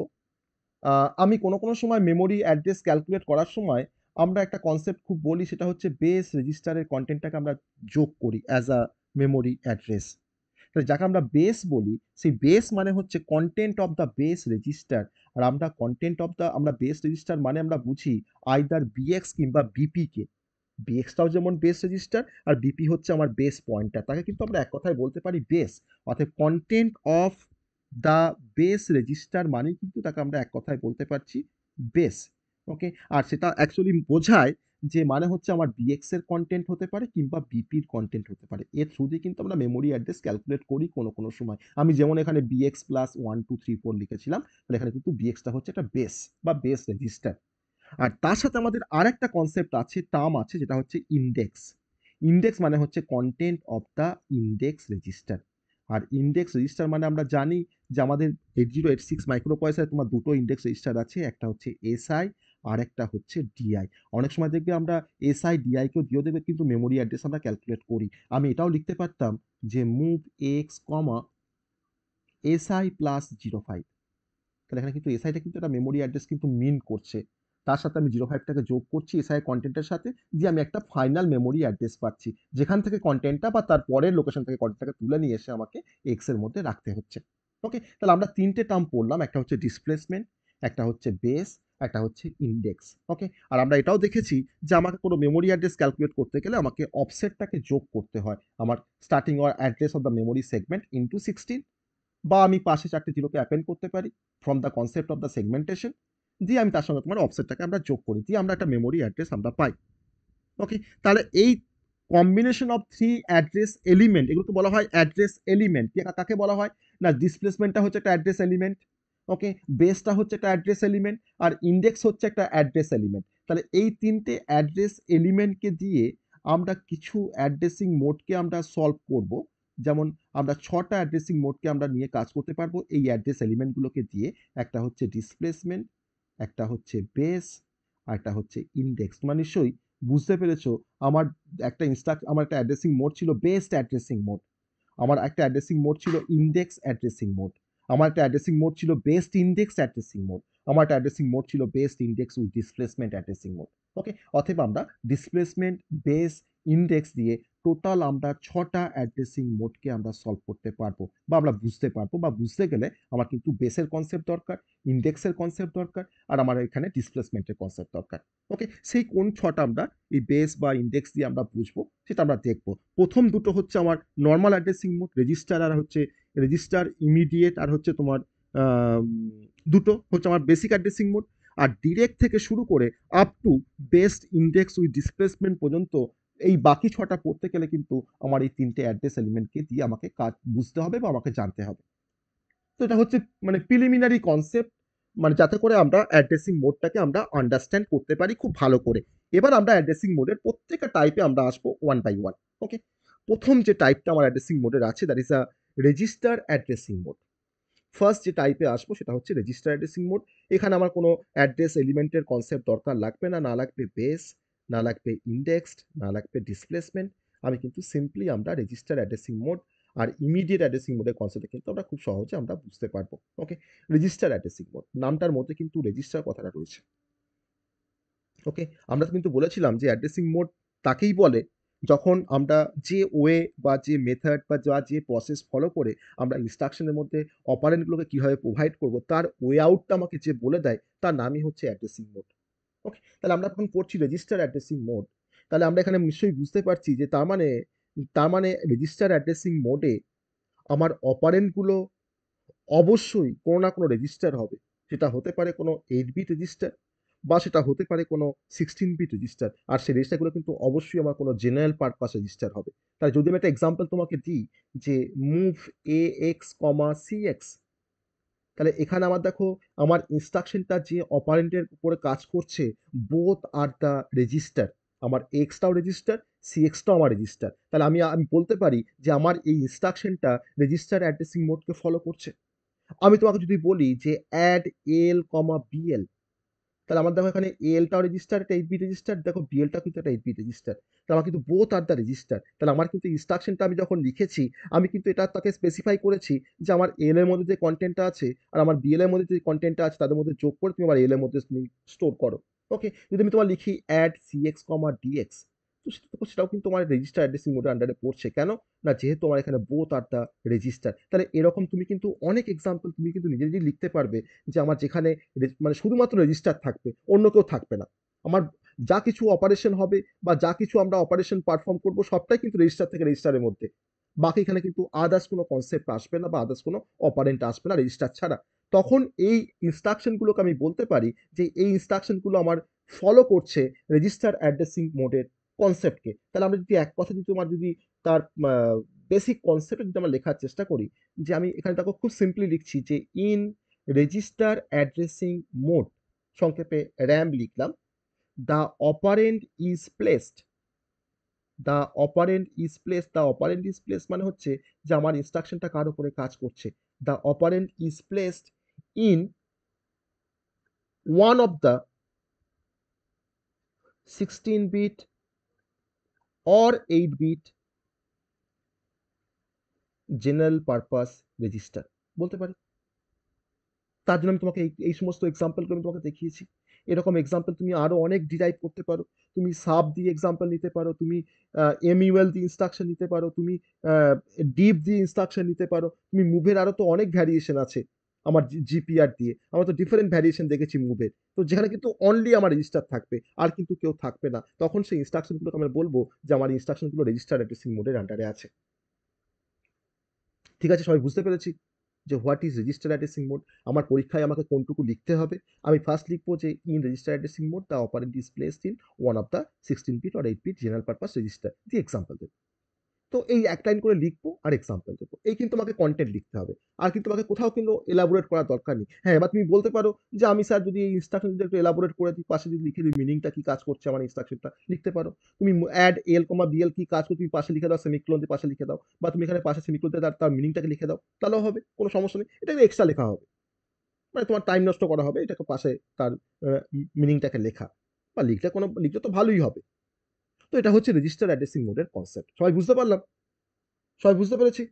S1: আমি কোনো কোনো সময় মেমোরি অ্যাড্রেস ক্যালকুলেট করার সময় আমরা একটা কনসেপ্ট খুব বলি সেটা হচ্ছে বেস রেজিস্টারের কন্টেন্টটাকে আমরা যোগ করি অ্যাজ আ মেমোরি অ্যাড্রেস তাহলে যাকে আমরা বেস বলি সেই বেস মানে হচ্ছে content of the base register আর আমরা কন্টেন্ট অফ দ্য আমরা বেস রেজিস্টার মানে আমরা বুঝি আইদার বিএক্স কিংবা বিপিকে বিএক্সটাও যেমন বেস রেজিস্টার আর বিপি হচ্ছে আমার বেস পয়েন্টার তাকে কিন্তু আমরা এক কথায় বলতে পারি বেস অর্থাৎ content of the base register মানে কিন্তু তাকে আমরা এক কথায় বলতে পারছি বেস ওকে আর সেটা অ্যাকচুয়ালি বোঝায় যে মানে হচ্ছে আমার বিএক্সের কন্টেন্ট হতে পারে কিংবা বিপির কন্টেন্ট হতে পারে এর থ্রু দিয়ে কিন্তু আমরা মেমোরি অ্যাড্রেস ক্যালকুলেট করি কোনো কোনো সময় আমি যেমন এখানে BX plus one two three four লিখেছিলাম তাহলে এখানে কিন্তু বিএক্সটা হচ্ছে একটা বেস বা বেস রেজিস্টার আর তার সাথে আমাদের আর একটা কনসেপ্ট আছে টার্ম আছে যেটা হচ্ছে ইন্ডেক্স ইন্ডেক্স মানে হচ্ছে content of the index register আর ইন্ডেক্স রেজিস্টার মানে আমরা জানি যে আমাদের eight zero eight six micro পয়সায় তোমার দুটো ইন্ডেক্স রেজিস্টার আছে একটা হচ্ছে এসআই আর একটা হচ্ছে ডিআই অনেক সময় দেখবে আমরা এসআই ডিআইকেও দিয়েও দেবে কিন্তু মেমোরি অ্যাড্রেস আমরা ক্যালকুলেট করি আমি এটাও লিখতে পারতাম যে move X comma SI plus zero five তাহলে এখানে কিন্তু এসআইটা কিন্তু একটা মেমোরি অ্যাড্রেস কিন্তু মিন করছে তার সাথে আমি জিরো ফাইভটাকে যোগ করছি এসআই কন্টেন্টের সাথে দিয়ে আমি একটা ফাইনাল মেমোরি অ্যাড্রেস পাচ্ছি যেখান থেকে কন্টেন্টটা বা তার পরের লোকেশন থেকে কন্টেন্টটাকে তুলে নিয়ে এসে আমাকে এক্সের মধ্যে রাখতে হচ্ছে ওকে তাহলে আমরা তিনটে টার্ম পড়লাম একটা হচ্ছে ডিসপ্লেসমেন্ট একটা হচ্ছে বেস একটা হচ্ছে ইন্ডেক্স ওকে আর আমরা এটাও দেখেছি যে আমাকে কোনো মেমোরি অ্যাড্রেস ক্যালকুলেট করতে গেলে আমাকে অফসেটটাকে যোগ করতে হয় আমার starting or address of the memory segment into sixteen বা আমি পাশে চারটে জিরোকে অ্যাপেন্ড করতে পারি from the concept of the segmentation দিয়ে আমি তার সঙ্গে তোমার অফসেটটাকে আমরা যোগ করি দিয়ে আমরা একটা মেমোরি অ্যাড্রেস আমরা পাই ওকে তাহলে এই combination of three address element এগুলোকে বলা হয় অ্যাড্রেস এলিমেন্ট কাকে বলা হয় না ডিসপ্লেসমেন্টটা হচ্ছে একটা অ্যাড্রেস এলিমেন্ট ওকে বেসটা হচ্ছে একটা অ্যাড্রেস এলিমেন্ট আর ইন্ডেক্স হচ্ছে একটা অ্যাড্রেস এলিমেন্ট তাহলে এই তিনটে অ্যাড্রেস এলিমেন্টকে দিয়ে আমরা কিছু অ্যাড্রেসিং মোডকে আমরা সলভ করব যেমন আমরা ছটা অ্যাড্রেসিং মোডকে আমরা নিয়ে কাজ করতে পারবো এই অ্যাড্রেস এলিমেন্টগুলোকে দিয়ে একটা হচ্ছে ডিসপ্লেসমেন্ট একটা হচ্ছে বেস আর একটা হচ্ছে ইন্ডেক্স তোমরা নিশ্চয়ই বুঝতে পেরেছো আমার একটা ইনস্ট্রাক আমার একটা অ্যাড্রেসিং মোড ছিল বেস্ট অ্যাড্রেসিং মোড আমার একটা অ্যাড্রেসিং মোড ছিল ইন্ডেক্স অ্যাড্রেসিং মোড আমার একটা অ্যাড্রেসিং মোড ছিল বেস্ট ইন্ডেক্স অ্যাড্রেসিং মোড আমার অ্যাড্রেসিং মোড ছিল based index with displacement addressing mode okay অথবা আমরা ডিসপ্লেসমেন্ট বেস ইন্ডেক্স দিয়ে টোটাল আমরা ছটা অ্যাড্রেসিং মোডকে আমরা সলভ করতে পারবো বা আমরা বুঝতে পারবো বা বুঝতে গেলে আমার কিন্তু বেসের কনসেপ্ট দরকার ইন্ডেক্সের কনসেপ্ট দরকার আর আমার এখানে ডিসপ্লেসমেন্টের কনসেপ্ট দরকার ওকে সেই কোন ছটা আমরা এই বেস বা ইন্ডেক্স দিয়ে আমরা বুঝবো সেটা আমরা দেখবো প্রথম দুটো হচ্ছে আমার নর্মাল অ্যাড্রেসিং মোড রেজিস্টার আর হচ্ছে রেজিস্টার ইমিডিয়েট আর হচ্ছে তোমার দুটো হচ্ছে আমার বেসিক অ্যাড্রেসিং মোড আর ডিরেক্ট থেকে শুরু করে up to based index with displacement পর্যন্ত এই বাকি ছটা পড়তে গেলে কিন্তু আমার এই তিনটে অ্যাড্রেস এলিমেন্টকে দিয়ে আমাকে কাজ বুঝতে হবে বা আমাকে জানতে হবে তো এটা হচ্ছে মানে প্রিলিমিনারি কনসেপ্ট মানে যাতে করে আমরা অ্যাড্রেসিং মোডটাকে আমরা আন্ডারস্ট্যান্ড করতে পারি খুব ভালো করে এবার আমরা অ্যাড্রেসিং মোডের প্রত্যেকটা টাইপে আমরা আসবো ওয়ান বাই ওয়ান ওকে প্রথম যে টাইপটা আমার অ্যাড্রেসিং মোডের আছে that is a register addressing mode first যে টাইপে আসবো সেটা হচ্ছে রেজিস্টার অ্যাড্রেসিং মোড এখানে আমার কোনো অ্যাড্রেস এলিমেন্টের কনসেপ্ট দরকার লাগবে না না লাগবে বেস না লাগবে ইন্ডেক্সড না লাগবে ডিসপ্লেসমেন্ট আমি কিন্তু সিম্পলি আমরা রেজিস্টার অ্যাড্রেসিং মোড আর ইমিডিয়েট অ্যাড্রেসিং মোডের কনসেপ্টে কিন্তু আমরা খুব সহজে আমরা বুঝতে পারবো ওকে রেজিস্টার অ্যাড্রেসিং মোড নামটার মধ্যে কিন্তু রেজিস্টার কথাটা রয়েছে ওকে আমরা কিন্তু বলেছিলাম যে অ্যাড্রেসিং মোড তাকেই বলে যখন আমরা যে ওয়ে বা যে মেথড বা যা যে প্রসেস ফলো করে আমরা ইনস্ট্রাকশনের মধ্যে অপারেন্টগুলোকে কীভাবে প্রোভাইড করব তার ওয়ে আউটটা আমাকে যে বলে দেয় তার নামই হচ্ছে অ্যাড্রেসিং মোড ওকে তাহলে আমরা এখন পড়ছি রেজিস্টার অ্যাড্রেসিং মোড তাহলে আমরা এখানে নিশ্চয়ই বুঝতে পারছি যে তার মানে তার মানে রেজিস্টার অ্যাড্রেসিং মোডে আমার অপারেন্টগুলো অবশ্যই কোনো না কোনো রেজিস্টার হবে সেটা হতে পারে কোনো এইট বিট রেজিস্টার বা সেটা হতে পারে কোনো সিক্সটিন বিট রেজিস্টার আর সেই রেজিস্টারগুলো কিন্তু অবশ্যই আমার কোনো জেনারেল পারপাস রেজিস্টার হবে তাই যদি আমি একটা এক্সাম্পল তোমাকে দিই যে move A X comma C X তাহলে এখানে আমার দেখো আমার ইনস্ট্রাকশনটা যে অপারেন্টের উপরে কাজ করছে বোথ আর দ্য রেজিস্টার আমার এক্সটাও রেজিস্টার সি এক্সটাও আমার রেজিস্টার তাহলে আমি আমি বলতে পারি যে আমার এই ইনস্ট্রাকশনটা রেজিস্টার অ্যাড্রেসিং মোডকে ফলো করছে আমি তোমাকে যদি বলি যে অ্যাড এল কমা বিএল তাহলে আমার দেখো এখানে এলটাও রেজিস্টার এটা এইট বি রেজিস্টার দেখো বিএলটাও কিন্তু একটা এইট বি রেজিস্টার তাহলে আমার কিন্তু বোথ আর দ্য রেজিস্টার তাহলে আমার কিন্তু ইনস্ট্রাকশনটা আমি যখন লিখেছি আমি কিন্তু এটা তাকে স্পেসিফাই করেছি যে আমার এল এর মধ্যে যে কন্টেন্টটা আছে আর আমার বিএল এর মধ্যে যে কন্টেন্টটা আছে তাদের মধ্যে যোগ করে তুমি আমার এল এর মধ্যে তুমি স্টোর করো ওকে যদি আমি তোমার লিখি add C X comma DX তো সেটা সেটাও কিন্তু আমার রেজিস্টার অ্যাড্রেসিং মোডের আন্ডারে পড়ছে কেন না যেহেতু আমার এখানে বোথ আর দ্য রেজিস্টার তাহলে এরকম তুমি কিন্তু অনেক এক্সাম্পল তুমি কিন্তু নিজে নিজে লিখতে পারবে যে আমার যেখানে মানে শুধুমাত্র রেজিস্টার থাকবে অন্য কেউ থাকবে না আমার যা কিছু অপারেশন হবে বা যা কিছু আমরা অপারেশন পারফর্ম করব সবটাই কিন্তু রেজিস্টার থেকে রেজিস্টারের মধ্যে বাকি এখানে কিন্তু আদার্স কোনো কনসেপ্ট আসবে না বা আদার্স কোনো অপারেন্ট আসবে না রেজিস্টার ছাড়া তখন এই ইনস্ট্রাকশনগুলোকে আমি বলতে পারি যে এই ইনস্ট্রাকশনগুলো আমার ফলো করছে রেজিস্টার অ্যাড্রেসিং মোডের কনসেপ্টকে তাহলে আমরা যদি এক কথা যদি তোমার যদি তার বেসিক কনসেপ্টে যদি আমরা লেখার চেষ্টা করি যে আমি এখানে তাকে খুব সিম্পলি লিখছি যে ইন রেজিস্টার অ্যাড্রেসিং মোড সংক্ষেপে র্যাম লিখলাম the operand is placed the operand is place the operand is place মানে হচ্ছে যে আমার ইনস্ট্রাকশনটা কার উপরে কাজ করছে the operand is placed in one of the sixteen bit or 8 bit general purpose register বলতে পারি তার জন্য আমি তোমাকে এই সমস্ত এক্সাম্পলগুলো আমি তোমাকে দেখিয়েছি এরকম এক্সাম্পল তুমি আরও অনেক ডিরাইভ করতে পারো তুমি সাব দিয়ে এক্সাম্পল নিতে পারো তুমি এমইউএল দিয়ে ইনস্ট্রাকশন নিতে পারো তুমি ডিপ দিয়ে ইনস্ট্রাকশন নিতে পারো তুমি মুভের আরও তো অনেক ভ্যারিয়েশন আছে আমার জিপিআর দিয়ে আমরা তো ডিফারেন্ট ভ্যারিয়েশন দেখেছি মুভের তো যেখানে কিন্তু অনলি আমার রেজিস্টার থাকবে আর কিন্তু কেউ থাকবে না তখন সেই ইনস্ট্রাকশনগুলোকে আমরা বলবো যে আমার ইনস্ট্রাকশনগুলো রেজিস্টার অ্যাড্রেসিং মোডের আন্ডারে আছে ঠিক আছে সবাই বুঝতে পেরেছি যে what is register addressing mode আমার পরীক্ষায় আমাকে কোনটুকু লিখতে হবে আমি ফার্স্ট লিখবো যে in register addressing mode the operand displace in one of the sixteen bit or eight bit general purpose register দিয়ে এক্সাম্পল দেবো তো এই এক লাইন করে লিখবো আর এক্সাম্পল দেবো এই কিন্তু তোমাকে কন্টেন্ট লিখতে হবে আর কিন্তু তোমাকে কোথাও কিন্তু এলাবোরেট করার দরকার নেই হ্যাঁ এবার তুমি বলতে পারো যে আমি স্যার যদি এই ইনস্ট্রাকশন যদি একটু এলাবোরেট করে দিই পাশে যদি লিখে দিই মিনিংটা কি কাজ করছে আমার ইনস্ট্রাকশনটা লিখতে পারো তুমি অ্যাড এল কমা বিএল কি কাজ করো তুমি পাশে লিখে দাও সেমিক্লোন দিয়ে পাশে লিখে দাও বা তুমি এখানে পাশে সেমিক্লোন দিয়ে তার মিনিংটাকে লিখে দাও তাহলেও হবে কোনো সমস্যা নেই এটা এক্সট্রা লেখা হবে মানে তোমার টাইম নষ্ট করা হবে এটাকে পাশে তার মিনিংটাকে লেখা বা লিখলে কোনো লিখলে তো ভালোই হবে তো এটা হচ্ছে রেজিস্টার অ্যাড্রেসিং মোডের কনসেপ্ট সবাই বুঝতে পারলাম সবাই বুঝতে পেরেছি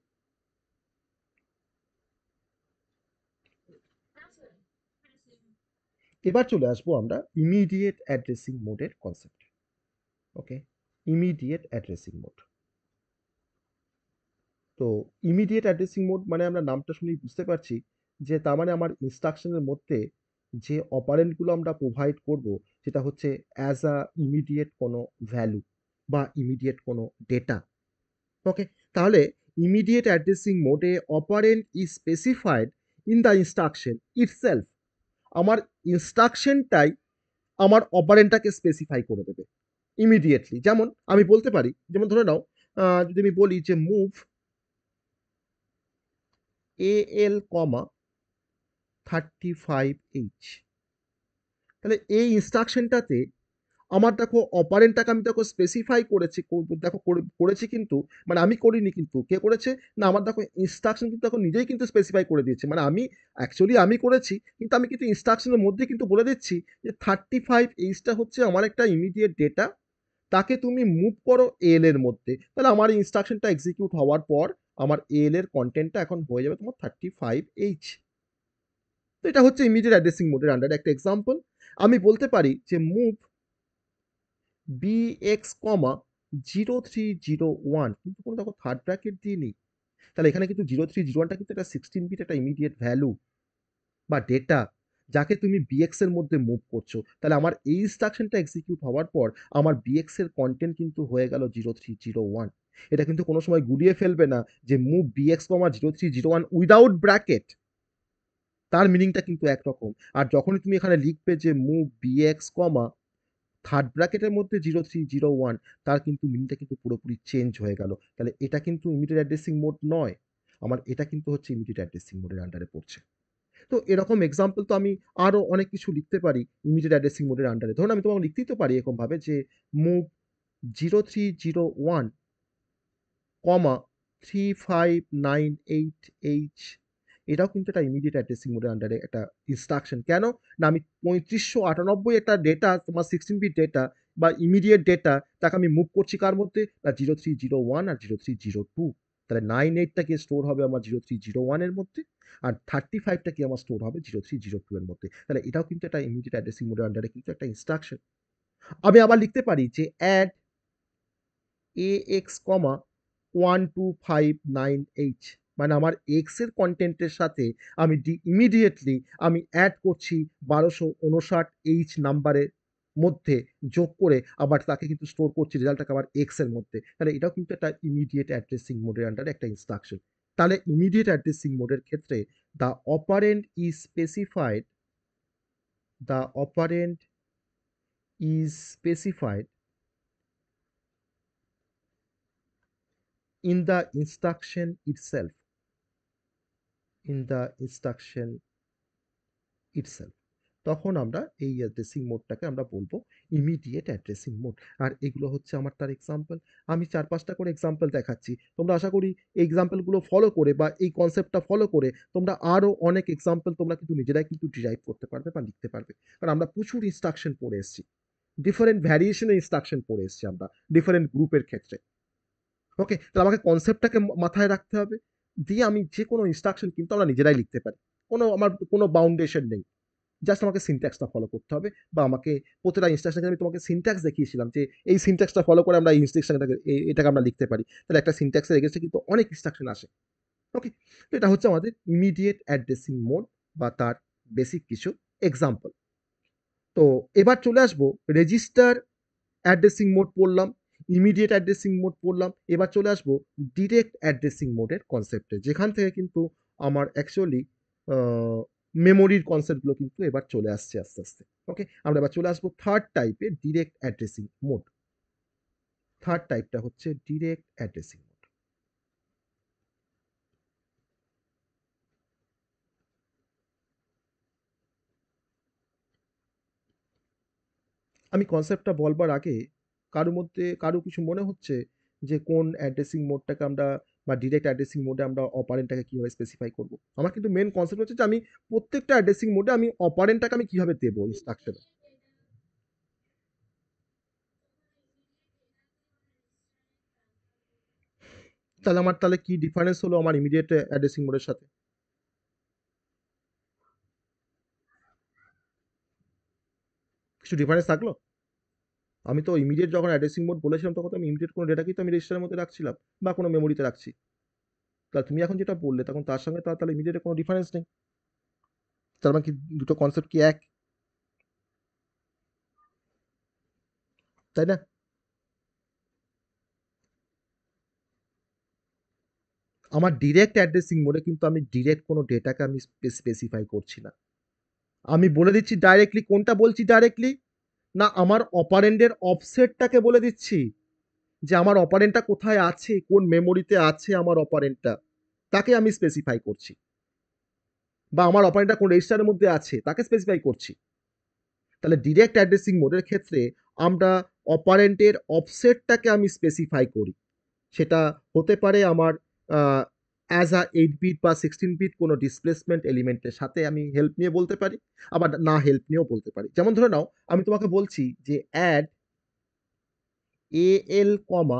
S1: এবার চলে আসবো আমরা ইমিডিয়েট অ্যাড্রেসিং মোডের concept okay immediate addressing mode তো ইমিডিয়েট অ্যাড্রেসিং মোড মানে আমরা নামটা শুনেই বুঝতে পারছি যে তার মানে আমার ইনস্ট্রাকশনের মধ্যে যে অপারেন্টগুলো আমরা প্রোভাইড করব সেটা হচ্ছে অ্যাজ আ ইমিডিয়েট কোনো ভ্যালু বা ইমিডিয়েট কোনো ডেটা ওকে তাহলে ইমিডিয়েট অ্যাড্রেসিং মোডে operand is specified in the instruction itself আমার ইনস্ট্রাকশনটাই আমার অপারেন্টটাকে স্পেসিফাই করে দেবে ইমিডিয়েটলি যেমন আমি বলতে পারি যেমন ধরে নাও যদি আমি বলি যে move A L comma thirty five H তাহলে এই ইনস্ট্রাকশনটাতে আমার দেখো অপারেন্টটাকে আমি দেখো স্পেসিফাই করেছি দেখো করেছি কিন্তু মানে আমি করিনি কিন্তু কে করেছে না আমার দেখো ইনস্ট্রাকশন কিন্তু দেখো নিজেই কিন্তু স্পেসিফাই করে দিয়েছে মানে আমি অ্যাকচুয়ালি আমি করেছি কিন্তু আমি কিন্তু ইনস্ট্রাকশনের মধ্যে কিন্তু বলে দিচ্ছি যে থার্টি ফাইভ এইচটা হচ্ছে আমার একটা ইমিডিয়েট ডেটা তাকে তুমি মুভ করো এল এর মধ্যে তাহলে আমার ইনস্ট্রাকশনটা এক্সিকিউট হওয়ার পর আমার এল এর কন্টেন্টটা এখন হয়ে যাবে তোমার থার্টি ফাইভ এইচ তো এটা হচ্ছে ইমিডিয়েট অ্যাড্রেসিং মোডের আন্ডার একটা এক্সাম্পল আমি বলতে পারি যে move B X comma zero three zero one কিন্তু কোনো দেখো থার্ড ব্র্যাকেট দিয়ে নেই তাহলে এখানে কিন্তু জিরো থ্রি জিরো ওয়ানটা কিন্তু একটা সিক্সটিন বিট একটা ইমিডিয়েট ভ্যালু বা ডেটা যাকে তুমি বিএক্সের মধ্যে মুভ করছো তাহলে আমার এই ইনস্ট্রাকশনটা এক্সিকিউট হওয়ার পর আমার বিএক্সের কন্টেন্ট কিন্তু হয়ে গেল জিরো থ্রি জিরো ওয়ান এটা কিন্তু কোনো সময় গুলিয়ে ফেলবে না যে move BX comma zero three zero one without bracket তার মিনিংটা কিন্তু একরকম আর যখনই তুমি এখানে লিখবে যে মুভ বিএক্স কমা থার্ড ব্র্যাকেটের মধ্যে জিরো থ্রি জিরো ওয়ান তার কিন্তু মিনিটা কিন্তু পুরোপুরি চেঞ্জ হয়ে গেল তাহলে এটা কিন্তু ইমিডিয়েট অ্যাড্রেসিং মোড নয় আমার এটা কিন্তু হচ্ছে ইমিডিয়েট অ্যাড্রেসিং মোডের আন্ডারে পড়ছে তো এরকম এক্সাম্পল তো আমি আরও অনেক কিছু লিখতে পারি ইমিডিয়েট অ্যাড্রেসিং মোডের আন্ডারে ধরুন আমি তোমাকে লিখতেই তো পারি এরকমভাবে যে move zero three zero one comma three five nine eight H এটাও কিন্তু একটা ইমিডিয়েট অ্যাড্রেসিং মোডের আন্ডারে একটা ইনস্ট্রাকশন কেন না আমি পঁয়ত্রিশশো আটানব্বই একটা ডেটা তোমার সিক্সটিন বিট ডেটা বা ইমিডিয়েট ডেটা তাকে আমি মুভ করছি কার মধ্যে না জিরো থ্রি জিরো ওয়ান আর জিরো থ্রি জিরো টু তাহলে নাইন এইটটাকে স্টোর হবে আমার জিরো থ্রি জিরো ওয়ানের মধ্যে আর থার্টি ফাইভটাকে আমার স্টোর হবে জিরো থ্রি জিরো টু এর মধ্যে তাহলে এটাও কিন্তু একটা ইমিডিয়েট অ্যাড্রেসিং মোডের আন্ডারে কিন্তু একটা ইনস্ট্রাকশন আমি আবার লিখতে পারি যে add A X comma one two five nine H মানে আমার এক্সের কন্টেন্টের সাথে আমি ডি ইমিডিয়েটলি আমি অ্যাড করছি বারোশো উনষাট এইচ নাম্বারের মধ্যে যোগ করে আবার তাকে কিন্তু স্টোর করছি রেজাল্টটাকে আবার এক্সের মধ্যে তাহলে এটাও কিন্তু একটা ইমিডিয়েট অ্যাড্রেসিং মোডের আন্ডারে একটা ইনস্ট্রাকশন তাহলে ইমিডিয়েট অ্যাড্রেসিং মোডের ক্ষেত্রে the operand is specified the operand is specified in the instruction itself in the instruction itself তখন আমরা এই অ্যাড্রেসিং মোডটাকে আমরা বলবো ইমিডিয়েট অ্যাড্রেসিং মোড আর এগুলো হচ্ছে আমার তার এক্সাম্পল আমি চার পাঁচটা করে এক্সাম্পল দেখাচ্ছি তোমরা আশা করি এই এক্সাম্পলগুলো ফলো করে বা এই কনসেপ্টটা ফলো করে তোমরা আরও অনেক এক্সাম্পল তোমরা কিন্তু নিজেরাই কিন্তু ডিরাইভ করতে পারবে বা লিখতে পারবে কারণ আমরা প্রচুর ইনস্ট্রাকশন পড়ে এসেছি ডিফারেন্ট ভ্যারিয়েশনের ইনস্ট্রাকশন পড়ে এসেছি আমরা ডিফারেন্ট গ্রুপের ক্ষেত্রে ওকে তাহলে আমাকে কনসেপ্টটাকে মাথায় রাখতে হবে দিয়ে আমি যে কোনো ইনস্ট্রাকশন কিন্তু আমরা নিজেরাই লিখতে পারি কোনো আমার কোনো বাউন্ডেশন নেই জাস্ট আমাকে সিনট্যাক্সটা ফলো করতে হবে বা আমাকে প্রতিটা ইনস্ট্রাকশন আমি তোমাকে সিনট্যাক্স দেখিয়েছিলাম যে এই সিনট্যাক্সটা ফলো করে আমরা এই ইনস্ট্রাকশনটাকে এটাকে আমরা লিখতে পারি তাহলে একটা সিনট্যাক্সের এগেছে কিন্তু অনেক ইনস্ট্রাকশন আসে ওকে তো এটা হচ্ছে আমাদের ইমিডিয়েট অ্যাড্রেসিং মোড বা তার বেসিক কিছু এক্সাম্পল তো এবার চলে আসবো রেজিস্টার অ্যাড্রেসিং মোড পড়লাম ইমিডিয়েট অ্যাড্রেসিং মোড পড়লাম এবার চলে আসবো ডিরেক্ট অ্যাড্রেসিং মোডের কনসেপ্টে যেখান থেকে কিন্তু আমার অ্যাকচুয়ালি মেমোরির কনসেপ্টগুলো কিন্তু এবার চলে আসছে আস্তে আস্তে ওকে আমরা এবার চলে আসবো থার্ড টাইপের ডিরেক্ট অ্যাড্রেসিং মোড থার্ড টাইপটা হচ্ছে ডিরেক্ট অ্যাড্রেসিং মোড আমি কনসেপ্টটা বলবার আগে কারোর মধ্যে কারো কিছু মনে হচ্ছে যে কোন অ্যাড্রেসিং মোডটাকে আমরা বা ডিরেক্ট অ্যাড্রেসিং মোডে আমরা অপারেন্টটাকে কীভাবে স্পেসিফাই করবো আমার কিন্তু মেন কনসেপ্ট হচ্ছে যে আমি প্রত্যেকটা অ্যাড্রেসিং মোডে আমি অপারেন্টটাকে আমি কীভাবে দেবো ইনস্ট্রাকশনে তাহলে আমার তাহলে কি ডিফারেন্স হলো আমার ইমিডিয়েট অ্যাড্রেসিং মোডের সাথে কিছু ডিফারেন্স থাকলো আমি তো ইমিডিয়েট যখন অ্যাড্রেসিং মোড বলেছিলাম তখন তো আমি ইমিডিয়েট কোনো ডেটাকেই তো আমি রেজিস্টারের মধ্যে রাখছিলাম বা কোনো মেমোরিতে রাখছি তাহলে তুমি এখন যেটা বললে তখন তার সঙ্গে তার তাহলে ইমিডিয়েটে কোনো ডিফারেন্স নেই তার মানে কি দুটো কনসেপ্ট কি এক তাই না আমার ডিরেক্ট অ্যাড্রেসিং মোডে কিন্তু আমি ডিরেক্ট কোনো ডেটাকে আমি স্পেসিফাই করছি না আমি বলে দিচ্ছি ডাইরেক্টলি কোনটা বলছি ডাইরেক্টলি না আমার অপারেন্ডের অফসেটটাকে বলে দিচ্ছি যে আমার অপারেন্টটা কোথায় আছে কোন মেমোরিতে আছে আমার অপারেন্টটা তাকে আমি স্পেসিফাই করছি বা আমার অপারেন্টটা কোন রেজিস্টারের মধ্যে আছে তাকে স্পেসিফাই করছি তাহলে ডিরেক্ট অ্যাড্রেসিং মোডের ক্ষেত্রে আমরা অপারেন্টের অফসেটটাকে আমি স্পেসিফাই করি সেটা হতে পারে আমার অ্যাজ আ এইট বিট বা সিক্সটিন বিট কোনো ডিসপ্লেসমেন্ট এলিমেন্টের সাথে আমি হেল্প নিয়ে বলতে পারি আবার না হেল্প নিয়েও বলতে পারি যেমন ধরে নাও আমি তোমাকে বলছি যে অ্যাড এ এল কমা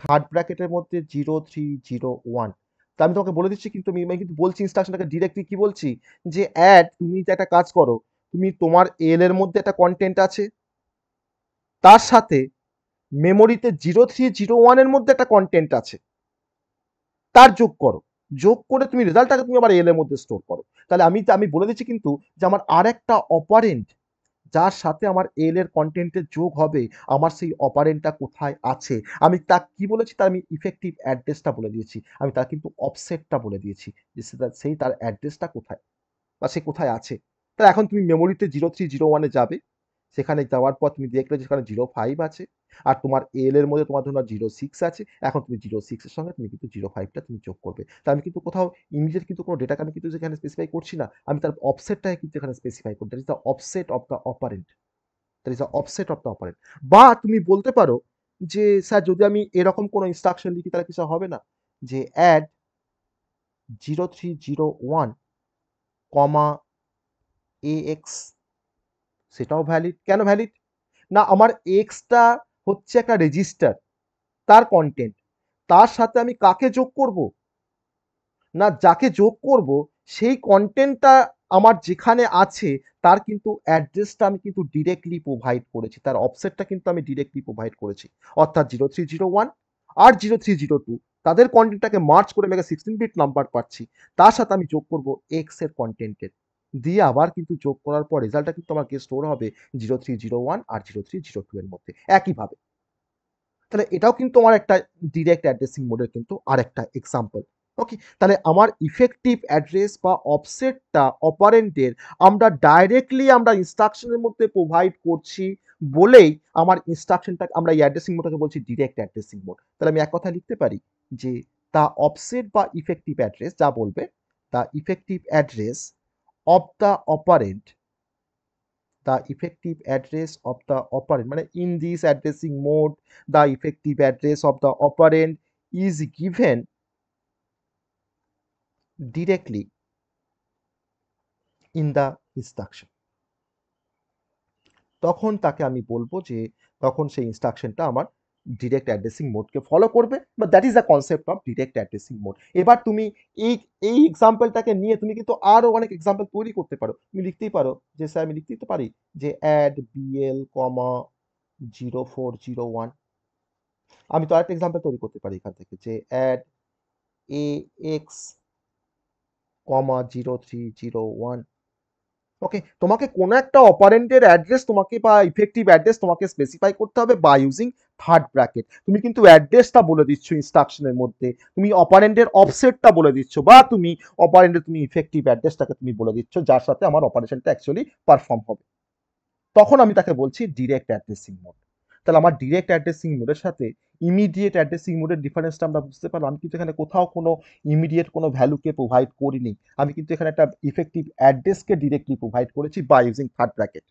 S1: থার্ড ব্র্যাকেটের মধ্যে জিরো থ্রি জিরো ওয়ান তা আমি তোমাকে বলে দিচ্ছি কিন্তু আমি কিন্তু বলছি ইনস্ট্রাকশনটাকে ডিরেক্টলি কি বলছি যে অ্যাড তুমি একটা কাজ করো তুমি তোমার এল এর মধ্যে একটা কন্টেন্ট আছে তার সাথে মেমোরিতে জিরো থ্রি জিরো ওয়ানের মধ্যে একটা কন্টেন্ট আছে তার যোগ করো যোগ করে তুমি রেজাল্টটাকে তুমি আবার এল এর মধ্যে স্টোর করো তাহলে আমি আমি বলে দিচ্ছি কিন্তু যে আমার আর একটা অপারেন্ট যার সাথে আমার এল এর কন্টেন্টের যোগ হবে আমার সেই অপারেন্টটা কোথায় আছে আমি তা কি বলেছি তার আমি ইফেক্টিভ অ্যাড্রেসটা বলে দিয়েছি আমি তার কিন্তু অফসেটটা বলে দিয়েছি যে সেই তার অ্যাড্রেসটা কোথায় বা সে কোথায় আছে তা এখন তুমি মেমোরিতে জিরো থ্রি জিরো ওয়ানে যাবে সেখানে যাওয়ার পর তুমি দেখলে যে সেখানে জিরো ফাইভ আছে আর তোমার এল এর মধ্যে তোমার ধরো জিরো সিক্স আছে এখন তুমি জিরো সিক্সের সঙ্গে তুমি কিন্তু জিরো ফাইভটা তুমি যোগ করবে তা আমি কিন্তু কোথাও ইমিডিয়েট কিন্তু কোনো ডেটাকে আমি কিন্তু যেখানে স্পেসিফাই করছি না আমি তার অফসেটটাকে কিন্তু এখানে স্পেসিফাই করি that is the offset of the operand that is the offset of the operand বা তুমি বলতে পারো যে স্যার যদি আমি এরকম কোনো ইনস্ট্রাকশন লিখি তাহলে কিছু হবে না যে add zero three zero one comma A X সেটাও ভ্যালিড কেন ভ্যালিড না আমার এক্সটা হচ্ছে একটা রেজিস্টার তার কন্টেন্ট তার সাথে আমি কাকে যোগ করব না যাকে যোগ করব সেই কন্টেন্টটা আমার যেখানে আছে তার কিন্তু অ্যাড্রেসটা আমি কিন্তু ডিরেক্টলি প্রোভাইড করেছি তার অফসেটটা কিন্তু আমি ডিরেক্টলি প্রোভাইড করেছি অর্থাৎ জিরো থ্রি জিরো ওয়ান আর জিরো থ্রি জিরো টু তাদের কন্টেন্টটাকে মার্চ করে আমি একটা সিক্সটিন বিট নাম্বার পাচ্ছি তার সাথে আমি যোগ করব এক্সের কন্টেন্টের দিয়ে আবার কিন্তু যোগ করার পর রেজাল্টটা কিন্তু আমার স্টোর হবে জিরো থ্রি জিরো ওয়ান আর জিরো থ্রি জিরো টু এর মধ্যে একইভাবে তাহলে এটাও কিন্তু আমার একটা ডিরেক্ট অ্যাড্রেসিং মোডের কিন্তু আর একটা এক্সাম্পল ওকে তাহলে আমার ইফেক্টিভ অ্যাড্রেস বা অফসেটটা অপারেন্টের আমরা ডাইরেক্টলি আমরা ইনস্ট্রাকশনের মধ্যে প্রোভাইড করছি বলেই আমার ইনস্ট্রাকশনটা আমরা এই অ্যাড্রেসিং মোডটাকে বলছি ডিরেক্ট অ্যাড্রেসিং মোড তাহলে আমি এক কথা লিখতে পারি যে তা অফসেট বা ইফেক্টিভ অ্যাড্রেস যা বলবে তা effective address of the operand the effective address of the operand মানে in this addressing mode the effective address of the operand is given directly in the instruction তখন তাকে আমি বলবো যে তখন সেই ইনস্ট্রাকশনটা আমার ডিরেক্ট অ্যাড্রেসিং মোডকে ফলো করবে বা that is the concept of direct addressing mode এবার তুমি এই এই এক্সাম্পলটাকে নিয়ে তুমি কিন্তু আরও অনেক এক্সাম্পল তৈরি করতে পারো তুমি লিখতেই পারো যে স্যার আমি লিখতেই তো পারি যে add BL comma zero four zero one আমি তো আরেকটা এক্সাম্পল তৈরি করতে পারি এখান থেকে যে add A X comma zero three zero one okay তোমাকে কোনো একটা অপারেন্টের অ্যাড্রেস তোমাকে বা ইফেক্টিভ অ্যাড্রেস তোমাকে স্পেসিফাই করতে হবে বা ইউজিং থার্ড ব্র্যাকেট তুমি কিন্তু অ্যাড্রেসটা বলে দিচ্ছ ইনস্ট্রাকশনের মধ্যে তুমি অপারেন্টের অফসেটটা বলে দিচ্ছ বা তুমি অপারেন্টের তুমি ইফেক্টিভ অ্যাড্রেসটাকে তুমি বলে দিচ্ছ যার সাথে আমার অপারেশনটা অ্যাকচুয়ালি পারফর্ম হবে তখন আমি তাকে বলছি ডিরেক্ট অ্যাড্রেসিং মোড তাহলে আমার ডিরেক্ট অ্যাড্রেসিং মোডের সাথে ইমিডিয়েট অ্যাড্রেসিং মোডের ডিফারেন্সটা আমরা বুঝতে পারলাম আমি কিন্তু এখানে কোথাও কোনো ইমিডিয়েট কোনো ভ্যালুকে প্রোভাইড করিনি আমি কিন্তু এখানে একটা ইফেক্টিভ অ্যাড্রেসকে ডিরেক্টলি প্রোভাইড করেছি বা ইউজিং থার্ড ব্র্যাকেট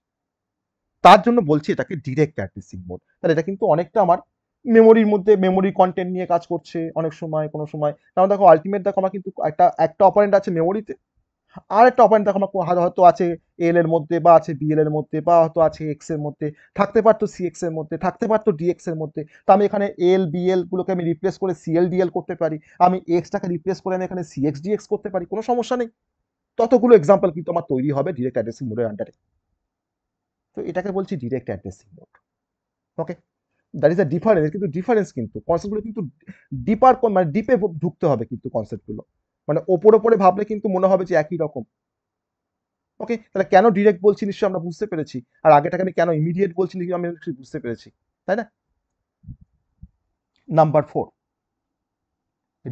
S1: তার জন্য বলছি এটাকে ডিরেক্ট অ্যাড্রেসিং মোড তাহলে এটা কিন্তু অনেকটা আমার মেমোরির মধ্যে মেমোরি কন্টেন্ট নিয়ে কাজ করছে অনেক সময় কোনো সময় কারণ দেখো আলটিমেট দেখো আমার কিন্তু একটা একটা অপারেন্ট আছে মেমোরিতে আরেকটা অপয়েন্ট অপারেন্ট দেখো হয়তো আছে এল এর মধ্যে বা আছে বিএল এর মধ্যে বা হয়তো আছে এক্স এর মধ্যে থাকতে পারতো সিএক্স এর মধ্যে থাকতে পারতো ডিএক্স এর মধ্যে তো আমি এখানে এল গুলোকে আমি রিপ্লেস করে সিএল ডিএল করতে পারি আমি এক্সটাকে রিপ্লেস করে আমি এখানে সিএক্স ডিএক্স করতে পারি কোনো সমস্যা নেই ততগুলো এক্সাম্পল কিন্তু আমার তৈরি হবে ডিরেক্ট অ্যাড্রেসিং মোডের আন্ডারে তো এটাকে বলছি direct addressing mode okay that is a difference কিন্তু ডিফারেন্স কিন্তু কনসেপ্টগুলো কিন্তু ডিপার মানে ডিপে ঢুকতে হবে কিন্তু কনসেপ্টগুলো মানে ওপর ওপরে ভাবলে কিন্তু মনে হবে যে একই রকম ওকে তাহলে কেন ডিরেক্ট বলছি নিশ্চয়ই আমরা বুঝতে পেরেছি আর আগেটাকে আমি কেন ইমিডিয়েট বলছি নিশ্চয়ই আমি বুঝতে পেরেছি তাই না number four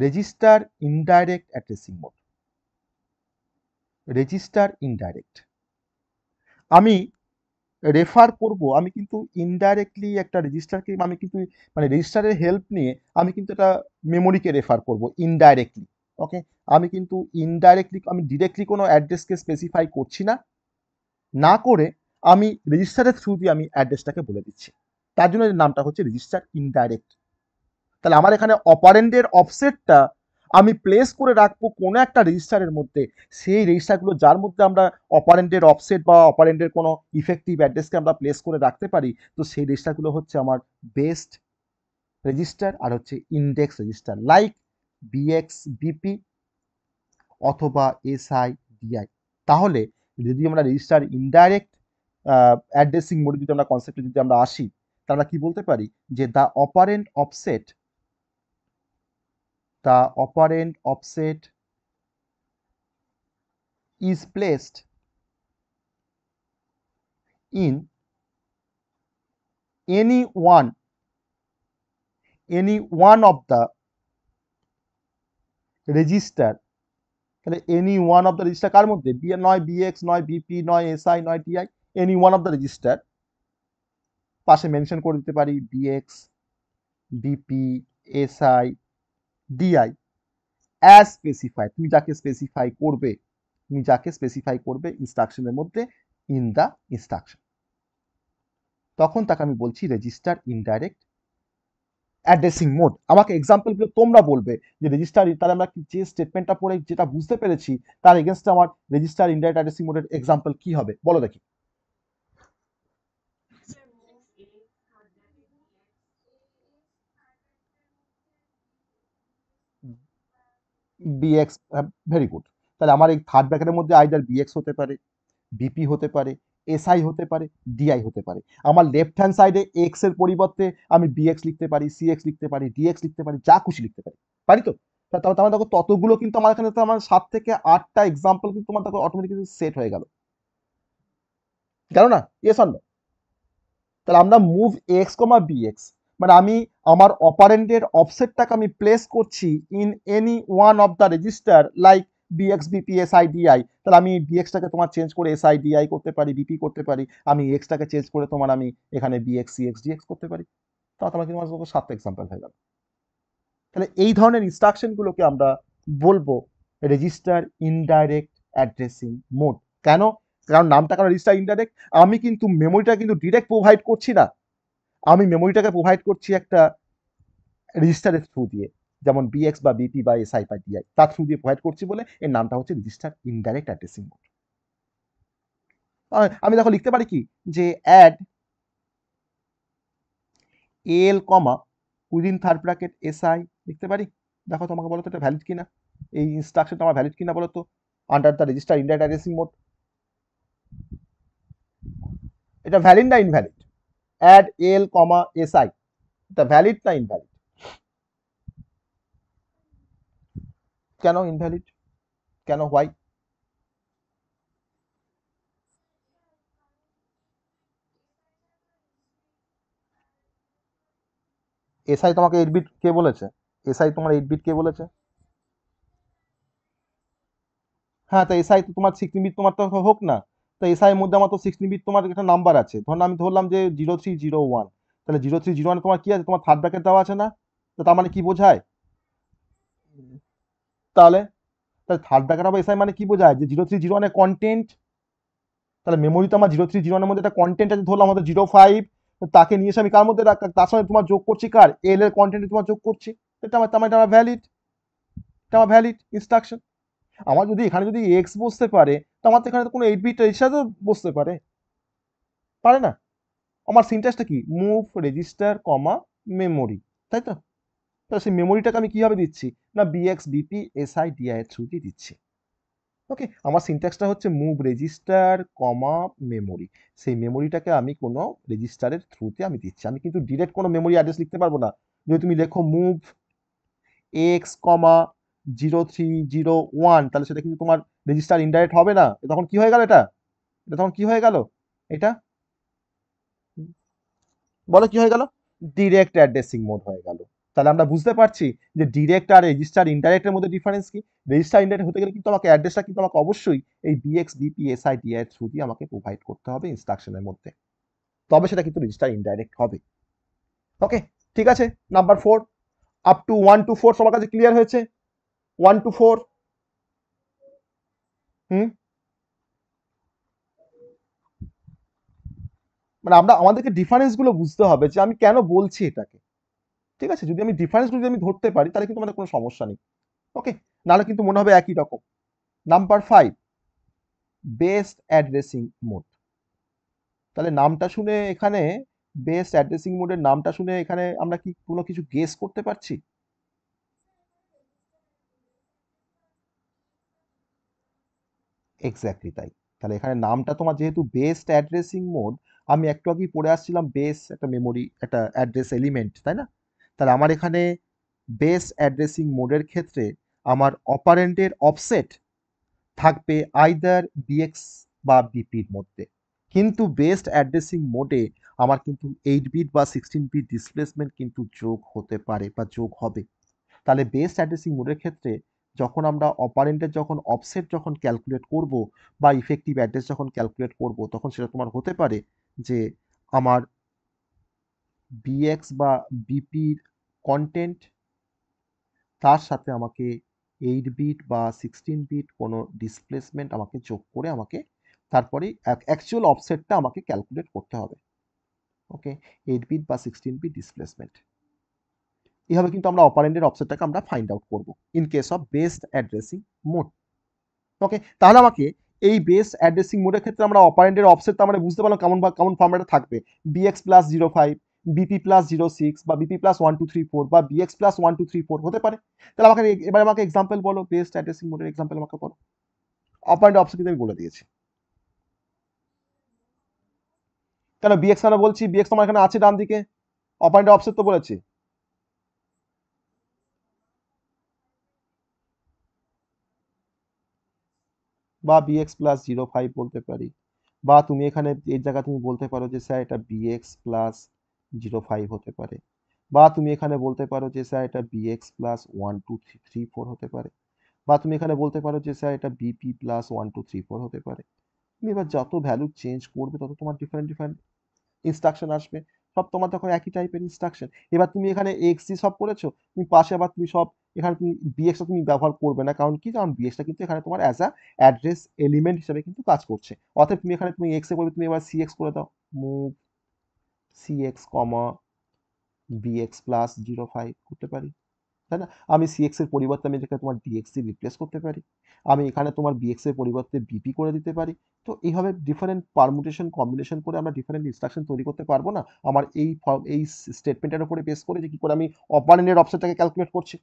S1: register indirect addressing mode register indirect আমি রেফার করব আমি কিন্তু ইনডাইরেক্টলি একটা রেজিস্টারকে আমি কিন্তু মানে রেজিস্টারের হেল্প নিয়ে আমি কিন্তু একটা মেমোরিকে রেফার করব ইনডাইরেক্টলি ওকে আমি কিন্তু ইনডাইরেক্টলি আমি ডিরেক্টলি কোনো অ্যাড্রেসকে স্পেসিফাই করছি না না করে আমি রেজিস্টারের থ্রু দিয়ে আমি অ্যাড্রেসটাকে বলে দিচ্ছি তার জন্য নামটা হচ্ছে রেজিস্টার ইনডাইরেক্ট তাহলে আমার এখানে অপারেন্ডের অফসেটটা আমি প্লেস করে রাখবো কোনো একটা রেজিস্টারের মধ্যে সেই রেজিস্টারগুলো যার মধ্যে আমরা অপারেন্টের অফসেট বা অপারেন্টের কোনো ইফেক্টিভ অ্যাড্রেসকে আমরা প্লেস করে রাখতে পারি তো সেই রেজিস্টারগুলো হচ্ছে আমার বেস্ট রেজিস্টার আর হচ্ছে ইন্ডেক্স রেজিস্টার লাইক বিএক্সবিপি অথবা এসআইডিআই তাহলে যদি আমরা রেজিস্টার ইনডাইরেক্ট অ্যাড্রেসিং মোডে যদি আমরা কনসেপ্টে যদি আমরা আসি তাহলে কি বলতে পারি যে the operand offset the operand offset is placed in any one any one of the register তাহলে any one of the register কার মধ্যে বি নয় বিএক্স নয় বিপি নয় এসআই নয় DI any one of the register পাশে মেনশন করে দিতে পারি BX BP SI DI as specify তুমি যাকে স্পেসিফাই করবে তুমি যাকে স্পেসিফাই করবে ইনস্ট্রাকশনের মধ্যে ইন দ্য ইনস্ট্রাকশন তখন তাকে আমি বলছি রেজিস্টার ইনডাইরেক্ট অ্যাড্রেসিং মোড আমাকে এক্সাম্পলগুলো তোমরা বলবে যে রেজিস্টার তাহলে আমরা যে স্টেটমেন্টটা পড়ে যেটা বুঝতে পেরেছি তার এগেনস্টে আমার রেজিস্টার ইন্ডাইট অ্যাড্রেসিং মোডের এক্সাম্পল কি হবে বলো দেখি বিএক্স ভেরি গুড তাহলে আমার এই থার্ড ব্যাকের মধ্যে আইডার বিএক্স হতে পারে বিপি হতে পারে এসআই হতে পারে ডিআই হতে পারে আমার লেফট হ্যান্ড সাইডে এক্স এর পরিবর্তে আমি বিএক্স লিখতে পারি সিএক্স লিখতে পারি ডিএক্স লিখতে পারি যা খুশি লিখতে পারি পারি তো তাহলে তোমার দেখো ততগুলো কিন্তু আমার এখানে আমার সাত থেকে আটটা এক্সাম্পল কিন্তু তোমার দেখো অটোমেটিক্যালি সেট হয়ে গেল জানো না ইয়েস অন্য তাহলে আমরা মুভ এক্স কমা বিএক্স মানে আমি আমার অপারেন্টের অফসেটটাকে আমি প্লেস করছি in any one of the register like BX BP SI DI তাহলে আমি বিএক্সটাকে তোমার চেঞ্জ করে এসআইডিআই করতে পারি বিপি করতে পারি আমি এক্সটাকে চেঞ্জ করে তোমার আমি এখানে বিএক্স সিএক্স ডিএক্স করতে পারি তা তোমার কিন্তু সাত এক্সাম্পল হয়ে গেল তাহলে এই ধরনের ইনস্ট্রাকশনগুলোকে আমরা বলবো রেজিস্টার ইনডাইরেক্ট অ্যাড্রেসিং মোড কেন কারণ নামটা কারণ রেজিস্টার ইনডাইরেক্ট আমি কিন্তু মেমোরিটা কিন্তু ডিরেক্ট প্রোভাইড করছি না আমি মেমোরিটাকে প্রোভাইড করছি একটা রেজিস্টারের থ্রু দিয়ে যেমন বিএক্স বা বিপি বা এস বা ডিআই তার থ্রু দিয়ে প্রোভাইড করছি বলে এর নামটা হচ্ছে রেজিস্টার ইনডাইরেক্ট অ্যাড্রেসিং মোড আমি দেখো লিখতে পারি কি যে add L comma within third bracket I লিখতে পারি দেখো তোমাকে বলো তো এটা ভ্যালিড কিনা এই ইনস্ট্রাকশনটা আমার ভ্যালিড কিনা বলো তো under the register indirect addressing mode এটা ভ্যালিড না invalid add L comma S I এটা ভ্যালিড না ইনভ্যালিড কেন ইনভ্যালিড কেন হোয়াই এসআই তোমাকে এইট বিট কে বলেছে এসআই তোমার এইট বিট কে বলেছে হ্যাঁ তো এসআই তো তোমার সিক্সটিন বিট তোমার তো হোক না তো এসআই এর মধ্যে আমার তো সিক্সটিন বিট তোমার একটা নাম্বার আছে ধরুন আমি ধরলাম যে জিরো থ্রি জিরো ওয়ান তাহলে জিরো থ্রি জিরো ওয়ান তোমার কি আছে তোমার থার্ড ব্র্যাকেট দেওয়া আছে না তো তার মানে কি বোঝায় তাহলে তাহলে থার্ড ব্যাকেট অফ এসআই মানে কি বোঝায় যে জিরো থ্রি জিরো ওয়ানের কন্টেন্ট তাহলে মেমোরি তো আমার জিরো থ্রি জিরো ওয়ানের মধ্যে একটা কন্টেন্ট আছে ধরলাম আমাদের জিরো ফাইভ তাকে নিয়ে এসে আমি কার মধ্যে তার সঙ্গে তোমার যোগ করছি কার এল এর কন্টেন্টে তোমার যোগ করছি এটা আমার মানে এটা আমার ভ্যালিড এটা আমার ভ্যালিড ইনস্ট্রাকশন আমার যদি এখানে যদি এক্স বসতে পারে তো আমার তো এখানে তো কোনো এইট বিট তো বসতে পারে পারে না আমার সিনট্যাক্সটা কি মুভ রেজিস্টার কমা মেমোরি তাই তো তাহলে সেই মেমোরিটাকে আমি কীভাবে দিচ্ছি না বিএক্স বিপি এসআই ডিআই এর থ্রু দিয়ে দিচ্ছে ওকে আমার সিনট্যাক্সটা হচ্ছে মুভ রেজিস্টার কমা মেমোরি সেই মেমোরিটাকে আমি কোনো রেজিস্টারের থ্রুতে আমি দিচ্ছি আমি কিন্তু ডিরেক্ট কোনো মেমোরি অ্যাড্রেস লিখতে পারবো না যদি তুমি লেখো move X comma zero three zero one তাহলে সেটা কিন্তু তোমার রেজিস্টার ইনডাইরেক্ট হবে না তখন কি হয়ে গেল এটা এটা তখন কি হয়ে গেল এটা বলো কি হয়ে গেল ডিরেক্ট অ্যাড্রেসিং মোড হয়ে গেল তাহলে আমরা বুঝতে পারছি যে ডিরেক্ট আর রেজিস্টার ইনডাইরেক্টের মধ্যে ডিফারেন্স কি রেজিস্টার ইন্টারেক্ট হতে গেলে কিন্তু আমাকে অ্যাড্রেসটা কিন্তু আমাকে অবশ্যই এই বিএক্স বিপিএসআই ডিআই থ্রু দিয়ে আমাকে প্রোভাইড করতে হবে ইনস্ট্রাকশনের মধ্যে তবে সেটা কিন্তু রেজিস্টার ইনডাইরেক্ট হবে ওকে ঠিক আছে number four up to one two four সবার কাছে ক্লিয়ার হয়েছে ওয়ান টু ফোর হুম মানে আমরা আমাদেরকে ডিফারেন্সগুলো বুঝতে হবে যে আমি কেন বলছি এটাকে ঠিক আছে যদি আমি ডিফারেন্স যদি আমি ধরতে পারি তাহলে কিন্তু আমাদের কোনো সমস্যা নেই ওকে নাহলে কিন্তু মনে হবে একই রকম number five based addressing mode তাহলে নামটা শুনে এখানে বেস্ট অ্যাড্রেসিং মোডের নামটা শুনে এখানে আমরা কি কোনো কিছু গেস করতে পারছি এক্স্যাক্টলি তাই তাহলে এখানে নামটা তোমার যেহেতু বেস্ট অ্যাড্রেসিং মোড আমি একটু আগেই পড়ে আসছিলাম বেস একটা মেমোরি একটা অ্যাড্রেস এলিমেন্ট তাই না তাহলে আমার এখানে বেস অ্যাড্রেসিং মোডের ক্ষেত্রে আমার অপারেন্টের অফসেট থাকবে আইদার বিএক্স বা বিপির মধ্যে কিন্তু বেস্ট অ্যাড্রেসিং মোডে আমার কিন্তু এইট বিট বা সিক্সটিন বিট ডিসপ্লেসমেন্ট কিন্তু যোগ হতে পারে বা যোগ হবে তাহলে বেস্ট অ্যাড্রেসিং মোডের ক্ষেত্রে যখন আমরা অপারেন্টের যখন অফসেট যখন ক্যালকুলেট করব বা ইফেক্টিভ অ্যাড্রেস যখন ক্যালকুলেট করব তখন সেটা তোমার হতে পারে যে আমার বিএক্স বা বিপির কন্টেন্ট তার সাথে আমাকে এইট বিট বা সিক্সটিন বিট কোনো ডিসপ্লেসমেন্ট আমাকে যোগ করে আমাকে তারপরে অ্যাকচুয়াল অফসেটটা আমাকে ক্যালকুলেট করতে হবে ওকে এইট বিট বা সিক্সটিন বিট ডিসপ্লেসমেন্ট এইভাবে কিন্তু আমরা অপারেন্টের অপশনটাকে আমরা ফাইন্ড আউট করব in case of based addressing mode okay তাহলে আমাকে এই বেস্ট অ্যাড্রেসিং মোডের ক্ষেত্রে আমরা অপারেন্টের অপসেটটা আমরা বুঝতে পারলাম কেমন কেমন ফর্মেটে থাকবে BX plus zero five BP plus zero six বা BP plus one two three four বা BX plus one two three four হতে পারে তাহলে আমাকে এবার আমাকে এক্সাম্পল বলো বেস্ট অ্যাড্রেসিং মোডের এক্সাম্পল আমাকে বলো অপ অ্যান্ড অপশন কিন্তু আমি বলে দিয়েছি কেন বিএক্স আমরা বলছি বিএক্স তোমার এখানে আছে ডান দিকে অপ অ্যান্ড অপশন তো বলেছি বা বিএক্স প্লাস জিরো ফাইভ বলতে পারি বা তুমি এখানে এর জায়গা তুমি বলতে পারো যে স্যার এটা বিএক্স প্লাস জিরো ফাইভ হতে পারে বা তুমি এখানে বলতে পারো যে স্যার এটা BX plus one two three three four হতে পারে বা তুমি এখানে বলতে পারো যে স্যার এটা BP plus one two three four হতে পারে তুমি এবার যত ভ্যালু চেঞ্জ করবে তত তোমার ডিফারেন্ট ডিফারেন্ট ইনস্ট্রাকশন আসবে সব তোমার তখন একই টাইপের ইনস্ট্রাকশন এবার তুমি এখানে এক্স এক্সি সব করেছো তুমি পাশে আবার তুমি সব এখানে তুমি বিএক্সটা তুমি ব্যবহার করবে না কারণ কি কারণ বিএক্সটা কিন্তু এখানে তোমার অ্যাজ আ অ্যাড্রেস এলিমেন্ট হিসেবে কিন্তু কাজ করছে অর্থাৎ তুমি এখানে তুমি এক্সে করবে তুমি এবার সিএক্স করে দাও move cx comma bx plus zero five করতে পারি তাই না আমি cx এর পরিবর্তে আমি এটাকে তোমার dx দিয়ে রিপ্লেস করতে পারি আমি এখানে তোমার bx এর পরিবর্তে bp করে দিতে পারি তো এইভাবে ডিফারেন্ট পারমুটেশন কম্বিনেশন করে আমরা ডিফারেন্ট ইনস্ট্রাকশন তৈরি করতে পারবো না আমার এই এই স্টেটমেন্টের উপরে বেস করে যে কি করে আমি অপারেন্টের অপশনটাকে ক্যালকুলেট করছি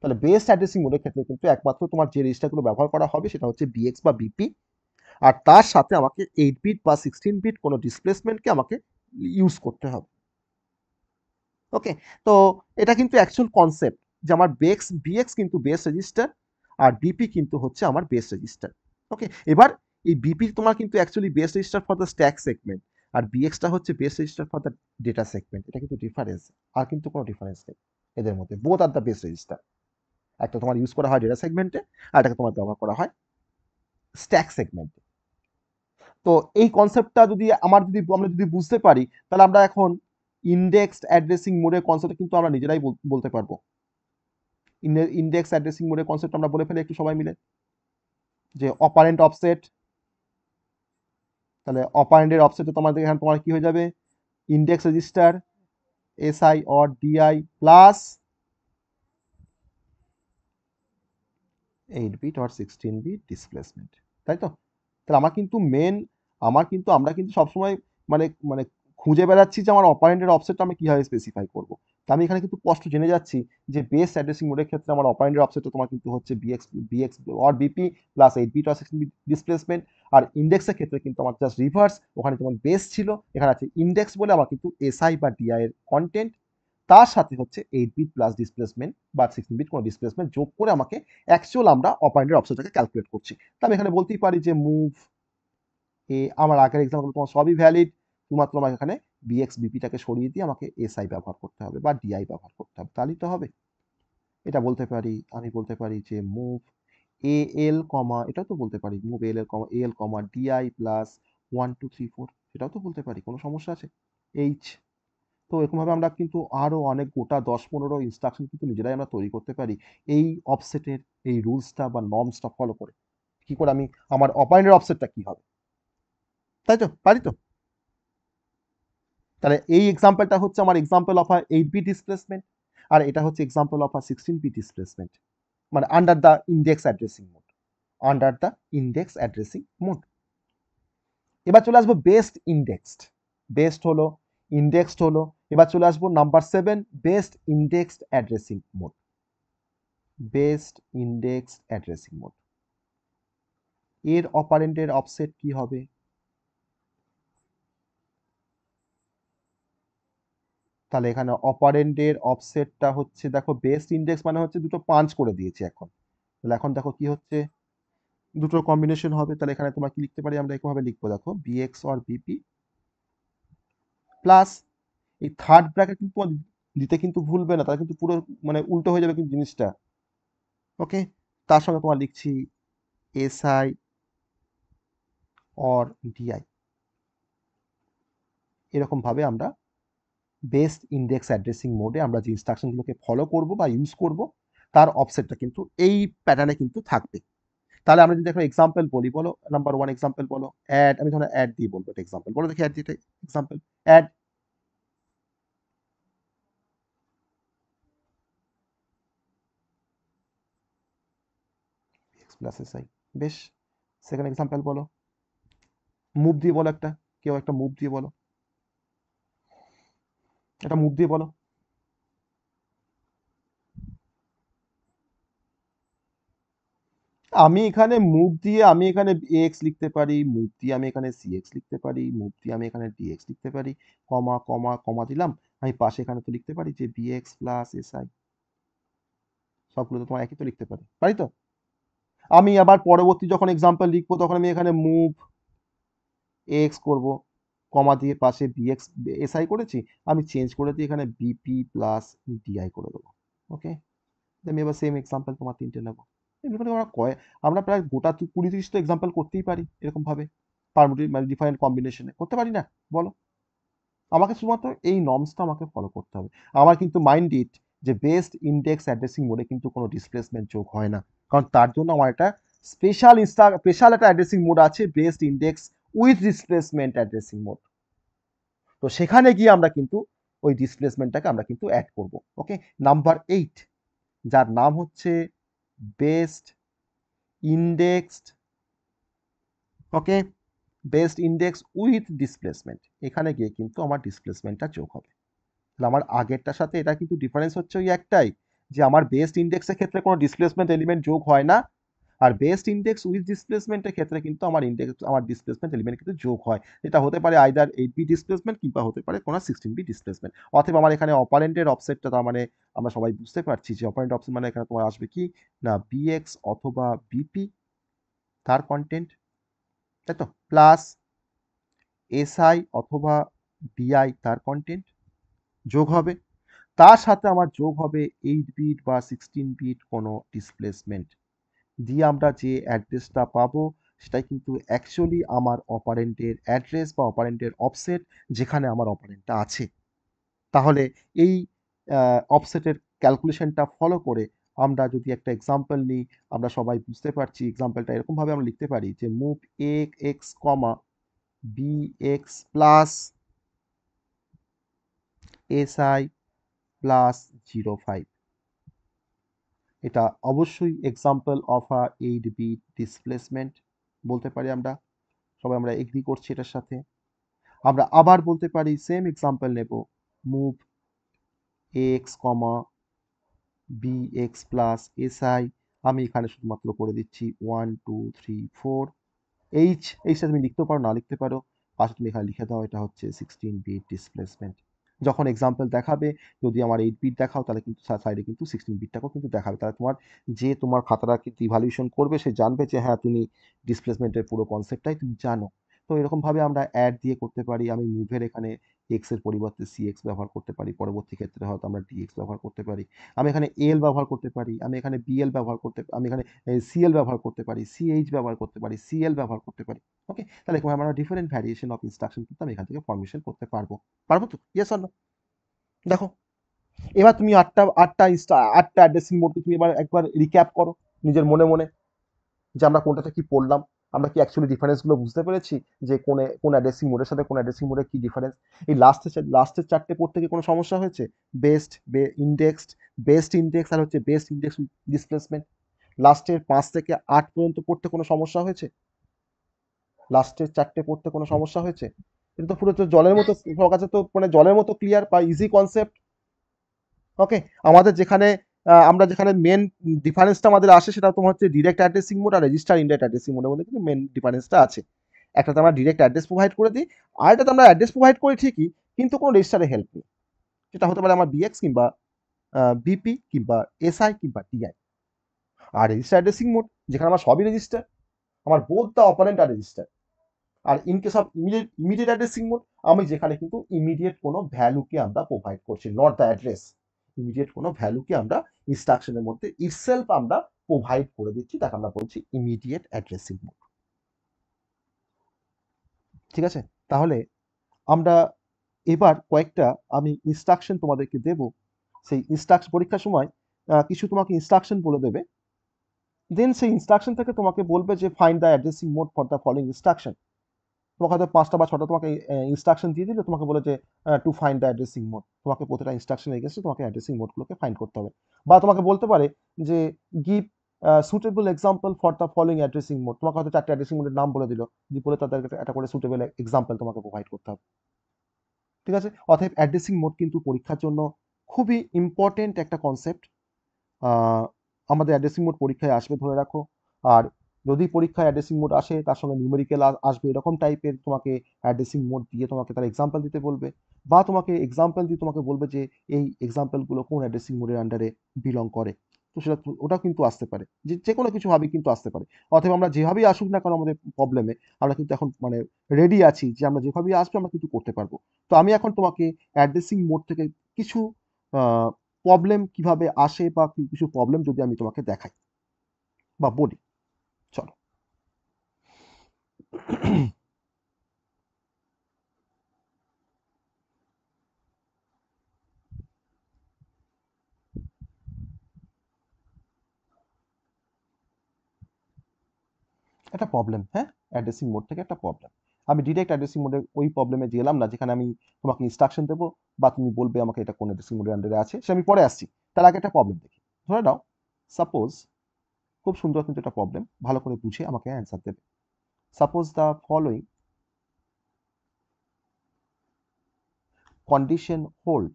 S1: তাহলে বেস্ট অ্যাড্রেসিং মোডের ক্ষেত্রে কিন্তু একমাত্র তোমার যে রেজিস্টারগুলো ব্যবহার করা হবে সেটা হচ্ছে বিএক্স বা বিপি আর তার সাথে আমাকে এইট বিট বা সিক্সটিন বিট কোনো ডিসপ্লেসমেন্টকে আমাকে ইউজ করতে হবে ওকে তো এটা কিন্তু অ্যাকচুয়াল কনসেপ্ট যে আমার বেক্স বিএক্স কিন্তু বেস রেজিস্টার আর বিপি কিন্তু হচ্ছে আমার বেস রেজিস্টার ওকে এবার এই বিপি তোমার কিন্তু actually base register for the stack segment আর বিএক্সটা হচ্ছে base register for the data segment এটা কিন্তু ডিফারেন্স আর কিন্তু কোনো ডিফারেন্স নেই এদের মধ্যে বোধ আর দ্য বেস রেজিস্টার একটা তোমার ইউজ করা হয় ডেটা সেগমেন্টে আর এটাকে তোমার ব্যবহার করা হয় স্ট্যাক সেগমেন্টে তো এই কনসেপ্টটা যদি আমার যদি আমরা যদি বুঝতে পারি তাহলে আমরা এখন ইন্ডেক্সড অ্যাড্রেসিং মোডের কনসেপ্ট কিন্তু আমরা নিজেরাই বলতে পারবো ইন্ডেক্স অ্যাড্রেসিং মোডের কনসেপ্ট আমরা বলে ফেলি একটু সবাই মিলে যে অপারেন্ট অফসেট তাহলে অপারেন্টের অফসেটে তোমাদের এখানে তোমার কি হয়ে যাবে index register S I or DI plus eight bit or sixteen bit displacement তাই তো তাহলে আমার কিন্তু মেন আমার কিন্তু আমরা কিন্তু সবসময় মানে মানে খুঁজে বেড়াচ্ছি যে আমার অপারেন্টের অফসেটটা আমি কীভাবে স্পেসিফাই করব তা আমি এখানে কিন্তু স্পষ্ট জেনে যাচ্ছি যে বেস অ্যাড্রেসিং মোডের ক্ষেত্রে আমার অপারেন্টের অফসেটটা তোমার কিন্তু হচ্ছে BX BX or BP plus eight B or sixteen displacement আর ইন্ডেক্সের ক্ষেত্রে কিন্তু আমার জাস্ট রিভার্স ওখানে যেমন বেস ছিল এখানে আছে ইন্ডেক্স বলে আমার কিন্তু এসআই বা ডিআই এর কন্টেন্ট তার সাথে হচ্ছে এইট বিট প্লাস ডিসপ্লেসমেন্ট বা সিক্সটিন বিট কোনো ডিসপ্লেসমেন্ট যোগ করে আমাকে অ্যাকচুয়াল আমরা অপারেন্টের অপশনটাকে ক্যালকুলেট করছি তা আমি এখানে বলতেই পারি যে মুভ এ আমার আগের এক্সাম্পল তোমার সবই ভ্যালিড শুধুমাত্র আমাকে এখানে বিএক্স বিপিটাকে সরিয়ে দিয়ে আমাকে এসআই ব্যবহার করতে হবে বা ডিআই ব্যবহার করতে হবে তাহলেই তো হবে এটা বলতে পারি আমি বলতে পারি যে মুভ এ এল কমা এটাও তো বলতে পারি move L L comma L comma DI plus one two three four সেটাও তো বলতে পারি কোনো সমস্যা আছে এইচ তো এরকমভাবে আমরা কিন্তু আরও অনেক গোটা দশ পনেরো ইনস্ট্রাকশন কিন্তু নিজেরাই আমরা তৈরি করতে পারি এই অফসেটের এই রুলসটা বা নর্মসটা ফলো করে কি করে আমি আমার অপারেন্টের অফসেটটা কী হবে তাই তো পারি তো তাহলে এই এক্সাম্পলটা হচ্ছে আমার এক্সাম্পল অফ আর এইট বি ডিসপ্লেসমেন্ট আর এটা হচ্ছে এক্সাম্পল অফ আর সিক্সটিন বি ডিসপ্লেসমেন্ট মানে under the index addressing mode under the index addressing mode এবার চলে আসবো বেস্ট ইন্ডেক্সড বেস্ট হলো ইন্ডেক্সড হলো এবার চলে আসবো number seven based indexed addressing mode based indexed addressing mode এর অপারেন্টের অফসেট কি হবে তাহলে এখানে অপারেন্ডের অফসেটটা হচ্ছে দেখো বেস্ট ইন্ডেক্স মানে হচ্ছে দুটো পাঁচ করে দিয়েছে এখন তাহলে এখন দেখো কি হচ্ছে দুটো কম্বিনেশন হবে তাহলে এখানে তোমার কি লিখতে পারি আমরা এরকমভাবে লিখবো দেখো বিএক্স অর বিপি প্লাস এই থার্ড ব্র্যাকেট কিন্তু দিতে কিন্তু ভুলবে না তাহলে কিন্তু পুরো মানে উল্টো হয়ে যাবে কিন্তু জিনিসটা ওকে তার সঙ্গে তোমার লিখছি এসআই অর ডিআই এরকমভাবে আমরা বেস্ট ইন্ডেক্স অ্যাড্রেসিং মোডে আমরা যে ইনস্ট্রাকশনগুলোকে ফলো করব বা ইউজ করব তার অপসেটটা কিন্তু এই প্যাটার্নে কিন্তু থাকবে তাহলে আমরা যদি দেখো এক্সাম্পল বলি বলো নাম্বার ওয়ান এক্সাম্পল বলো অ্যাড আমি ধরো অ্যাড দিয়ে বলবো এক্সাম্পল বলো দেখি অ্যাড দিয়ে এক্সাম্পল অ্যাড প্লাস বেশ সেকেন্ড এক্সাম্পল বলো মুভ দিয়ে বলো একটা কেউ একটা মুভ দিয়ে বলো এটা মুখ দিয়ে বলো আমি এখানে মুভ দিয়ে আমি এখানে এক্স লিখতে পারি মুভ দিয়ে আমি এখানে সিএক্স লিখতে পারি মুভ দিয়ে আমি এখানে ডিএক্স লিখতে পারি কমা কমা কমা দিলাম আমি পাশে এখানে তো লিখতে পারি যে বিএক্স প্লাস এস আই সবগুলো তো তোমার একই তো লিখতে পারি পারি তো আমি আবার পরবর্তী যখন এক্সাম্পল লিখবো তখন আমি এখানে মুভ এক্স করবো কমা দিয়ে পাশে বিএক্স এসআই করেছি আমি চেঞ্জ করে দিই এখানে বিপি প্লাস ডিআই করে দেবো ওকে আমি এবার সেম এক্সাম্পল তোমার তিনটে নেবো এগুলো আমরা কয় আমরা প্রায় গোটা কুড়ি তিরিশ তো এক্সাম্পল করতেই পারি এরকমভাবে পারমুটিভ মানে ডিফারেন্ট কম্বিনেশনে করতে পারি না বলো আমাকে শুধুমাত্র এই নর্মসটা আমাকে ফলো করতে হবে আমার কিন্তু মাইন্ড ইট যে বেস্ট ইন্ডেক্স অ্যাড্রেসিং মোডে কিন্তু কোনো ডিসপ্লেসমেন্ট যোগ হয় না কারণ তার জন্য আমার একটা স্পেশাল ইনস্টা স্পেশাল একটা অ্যাড্রেসিং মোড আছে based index with displacement addressing mode তো সেখানে গিয়ে আমরা কিন্তু ওই ডিসপ্লেসমেন্টটাকে আমরা কিন্তু অ্যাড করব ওকে নাম্বার এইট যার নাম হচ্ছে based indexed okay based index with displacement এখানে গিয়ে কিন্তু আমার ডিসপ্লেসমেন্টটা যোগ হবে তাহলে আমার আগেরটার সাথে এটা কিন্তু ডিফারেন্স হচ্ছে ওই একটাই যে আমার বেস্ট ইন্ডেক্সের ক্ষেত্রে কোনো ডিসপ্লেসমেন্ট এলিমেন্ট যোগ হয় না আর বেস্ট ইন্ডেক্স উইথ ডিসপ্লেসমেন্টের ক্ষেত্রে কিন্তু আমার ইন্ডেক্স আমার ডিসপ্লেসমেন্ট এলিমেন্ট কিন্তু যোগ হয় এটা হতে পারে আইদার এইট বি ডিসপ্লেসমেন্ট কিংবা হতে পারে কোনো সিক্সটিন বি ডিসপ্লেসমেন্ট অথবা আমার এখানে অপারেন্টের অপসেটটা তার মানে আমরা সবাই বুঝতে পারছি যে অপারেন্ট অফসেট মানে এখানে তোমার আসবে কি না বিএক্স অথবা বিপি তার কন্টেন্ট তাই তো প্লাস এসআই অথবা বিআই তার কন্টেন্ট যোগ হবে তার সাথে আমার যোগ হবে এইট বিট বা সিক্সটিন বিট কোনো ডিসপ্লেসমেন্ট দিয়ে আমরা যে অ্যাড্রেসটা পাবো সেটাই কিন্তু অ্যাকচুয়ালি আমার অপারেন্টের অ্যাড্রেস বা অপারেন্টের অফসেট যেখানে আমার অপারেন্টটা আছে তাহলে এই অফসেটের ক্যালকুলেশনটা ফলো করে আমরা যদি একটা এক্সাম্পল নিই আমরা সবাই বুঝতে পারছি এক্সাম্পলটা এরকমভাবে আমরা লিখতে পারি যে move A X comma B X plus S I plus zero five এটা অবশ্যই example of a eight B displacement বলতে পারি আমরা সবাই আমরা এগ্রি করছি এটার সাথে আমরা আবার বলতে পারি সেম এক্সাম্পল নেব move X comma B X plus SI আমি এখানে শুধুমাত্র করে দিচ্ছি one two three four H এইচটা তুমি লিখতে পারো না লিখতে পারো পাশে তুমি এখানে লিখে দাও এটা হচ্ছে সিক্সটিন বিট ডিসপ্লেসমেন্ট যখন এক্সাম্পল দেখাবে যদি আমার এইট বিট দেখাও তাহলে কিন্তু সাইডে কিন্তু সিক্সটিন বিটটাকেও কিন্তু দেখাবে তাহলে তোমার যে তোমার খাতাটা কিন্তু ইভ্যালুয়েশন করবে সে জানবে যে হ্যাঁ তুমি ডিসপ্লেসমেন্টের পুরো কনসেপ্টটাই তুমি জানো তো এরকমভাবে আমরা অ্যাড দিয়ে করতে পারি আমি মুভের এখানে এক্স এর পরিবর্তে সি এক্স ব্যবহার করতে পারি পরবর্তী ক্ষেত্রে হয়তো আমরা ডিএক্স ব্যবহার করতে পারি আমি এখানে এল ব্যবহার করতে পারি আমি এখানে বিএল ব্যবহার করতে আমি এখানে সিএল ব্যবহার করতে পারি সিএইচ ব্যবহার করতে পারি সিএল ব্যবহার করতে পারি ওকে তাহলে এরকম আমরা ডিফারেন্ট ভ্যারিয়েশন অফ ইনস্ট্রাকশন কিন্তু আমি এখান থেকে ফর্মেশন করতে পারবো পারবো তো ইয়েস অন্য দেখো এবার তুমি আটটা আটটা আটটা অ্যাড্রেসিং মোডকে তুমি এবার একবার রিক্যাপ করো নিজের মনে মনে যে আমরা কোনটাতে কি পড়লাম আমরা কি অ্যাকচুয়ালি ডিফারেন্সগুলো বুঝতে পেরেছি যে কোন কোন অ্যাড্রেসিং মোডের সাথে কোন অ্যাড্রেসিং মোডের কি ডিফারেন্স এই লাস্টে লাস্টের চারটে পড়তে গিয়ে কোনো সমস্যা হয়েছে বেস্ট বে ইন্ডেক্সড বেস্ট ইন্ডেক্স আর হচ্ছে বেস্ট ইন্ডেক্স ডিসপ্লেসমেন্ট লাস্টের পাঁচ থেকে আট পর্যন্ত পড়তে কোনো সমস্যা হয়েছে লাস্টের চারটে পড়তে কোনো সমস্যা হয়েছে এটা তো পুরো তো জলের মতো কাছে তো মানে জলের মতো ক্লিয়ার বা ইজি কনসেপ্ট ওকে আমাদের যেখানে আমরা যেখানে মেন ডিফারেন্সটা আমাদের আসে সেটা তোমার হচ্ছে ডিরেক্ট অ্যাড্রেসিং মোড আর রেজিস্টার ইনডাইরেক্ট অ্যাড্রেসিং মোডের মধ্যে কিন্তু মেন ডিফারেন্সটা আছে একটাতে আমরা ডিরেক্ট অ্যাড্রেস প্রোভাইড করে দিই আর একটাতে আমরা অ্যাড্রেস প্রোভাইড করি ঠিকই কিন্তু কোনো রেজিস্টারে হেল্প নেই সেটা হতে পারে আমার বিএক্স কিংবা বিপি কিংবা এসআই কিংবা টিআই আর রেজিস্টার অ্যাড্রেসিং মোড যেখানে আমার সবই রেজিস্টার আমার বোধ দ্য অপারেন্ট আর রেজিস্টার আর in case of immediate immediate addressing mode আমি যেখানে কিন্তু ইমিডিয়েট কোনো ভ্যালুকে আমরা প্রোভাইড করছি নট দ্য অ্যাড্রেস ইমিডিয়েট কোনো ভ্যালুকে আমরা ইনস্ট্রাকশনের মধ্যে ইটসেলফ আমরা প্রোভাইড করে দিচ্ছি তাকে আমরা বলছি ইমিডিয়েট অ্যাড্রেসিং মোড ঠিক আছে তাহলে আমরা এবার কয়েকটা আমি ইনস্ট্রাকশন তোমাদেরকে দেব সেই ইনস্ট্রাকশন পরীক্ষার সময় কিছু তোমাকে ইনস্ট্রাকশন বলে দেবে দেন সেই ইনস্ট্রাকশন থেকে তোমাকে বলবে যে find the addressing mode for the following instruction তোমাকে হয়তো পাঁচটা বা ছটা তোমাকে ইনস্ট্রাকশন দিয়ে দিলে তোমাকে বলে যে to find the addressing mode তোমাকে প্রতিটা ইনস্ট্রাকশন এগেছে তোমাকে অ্যাড্রেসিং মোডগুলোকে ফাইন্ড করতে হবে বা তোমাকে বলতে পারে যে give suitable example for the following addressing mode তোমাকে হয়তো চারটে অ্যাড্রেসিং মোডের নাম বলে দিল যে বলে তাদেরকে একটা করে সুটেবল এক্সাম্পল তোমাকে প্রোভাইড করতে হবে ঠিক আছে অতএব অ্যাড্রেসিং মোড কিন্তু পরীক্ষার জন্য খুবই ইম্পর্টেন্ট একটা কনসেপ্ট আমাদের অ্যাড্রেসিং মোড পরীক্ষায় আসবে ধরে রাখো আর যদি পরীক্ষায় অ্যাড্রেসিং মোড আসে তার সঙ্গে নিউমেরিক্যাল আসবে এরকম টাইপের তোমাকে অ্যাড্রেসিং মোড দিয়ে তোমাকে তার এক্সাম্পল দিতে বলবে বা তোমাকে এক্সাম্পল দিয়ে তোমাকে বলবে যে এই এক্সাম্পলগুলো কোন অ্যাড্রেসিং মোডের আন্ডারে বিলং করে তো সেটা ওটা কিন্তু আসতে পারে যে যে কোনো কিছুভাবেই কিন্তু আসতে পারে অথবা আমরা যেভাবেই আসুক না কারণ আমাদের প্রবলেমে আমরা কিন্তু এখন মানে রেডি আছি যে আমরা যেভাবেই আসবো আমরা কিন্তু করতে পারবো তো আমি এখন তোমাকে অ্যাড্রেসিং মোড থেকে কিছু প্রবলেম কিভাবে আসে বা কিছু প্রবলেম যদি আমি তোমাকে দেখাই বা বলি একটা প্রবলেম হ্যাঁ অ্যাড্রেসিং মোড থেকে একটা প্রবলেম আমি ডিরেক্ট অ্যাড্রেসিং মোডে ওই প্রবলেমে গেলাম না যেখানে আমি তোমাকে ইনস্ট্রাকশন দেবো বা তুমি বলবে আমাকে এটা কোন অ্যাড্রেসিং মোডের আন্ডারে আছে সে আমি পরে আসছি তার আগে একটা প্রবলেম দেখি ধরে নাও সাপোজ খুব সুন্দর কিন্তু একটা প্রবলেম ভালো করে বুঝে আমাকে অ্যান্সার দেবে Suppose the following condition hold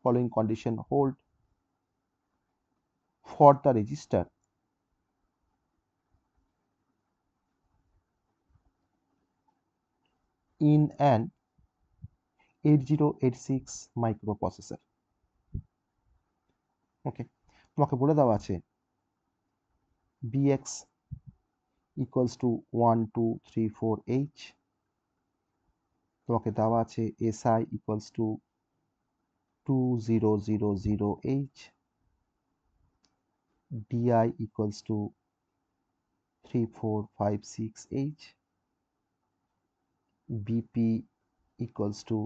S1: following condition hold for the register in an 8086 microprocessor ওকে তোমাকে বলে দেওয়া আছে BX equals to one two three four H তোমাকে দেওয়া আছে SI equals to two zero zero zero H DI equals to three four five six H BP equals to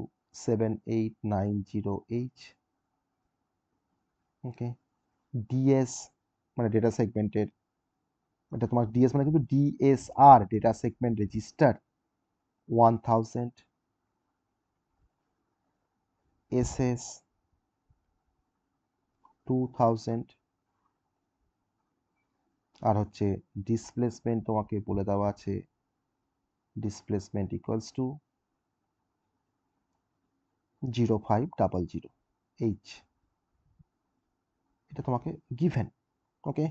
S1: seven eight nine zero H okay DS মানে ডেটা সেগমেন্টের এটা তোমার ডিএস মানে কিন্তু DSR data segment register one thousand S two thousand আর হচ্ছে ডিসপ্লেসমেন্ট তোমাকে বলে দেওয়া আছে displacement equals to zero five double zero H এটা তোমাকে গিভেন ওকে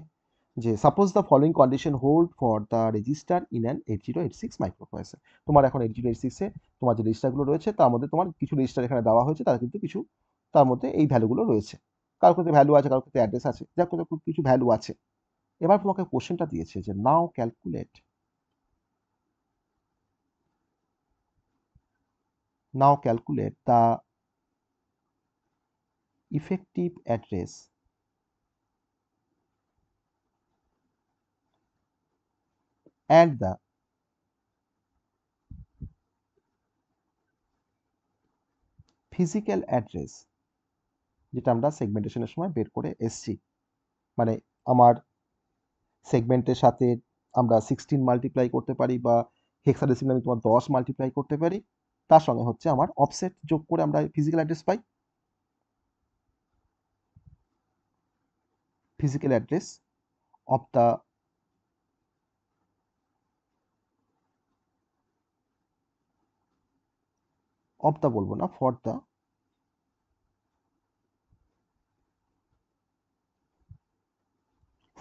S1: যে suppose the following condition hold for the register in an eight zero eight six microprocessor তোমার এখন এইট জিরো এইট সিক্সে তোমার যে রেজিস্টারগুলো রয়েছে তার মধ্যে তোমার কিছু রেজিস্টার এখানে দেওয়া হয়েছে তার কিন্তু কিছু তার মধ্যে এই ভ্যালুগুলো রয়েছে কারোর কাছে ভ্যালু আছে কারোর কাছে অ্যাড্রেস আছে যার কোথাও কিছু ভ্যালু আছে এবার তোমাকে কোশ্চেনটা দিয়েছে যে now calculate now calculate the effective address and the physical address যেটা আমরা সেগমেন্টেশনের সময় বের করে এসছি মানে আমার সেগমেন্টের সাথে আমরা সিক্সটিন মাল্টিপ্লাই করতে পারি বা হেক্সাডেসিমাল আমি তোমার দশ মাল্টিপ্লাই করতে পারি তার সঙ্গে হচ্ছে আমার অফসেট যোগ করে আমরা ফিজিক্যাল অ্যাড্রেস পাই physical address of the of the বলবো না for the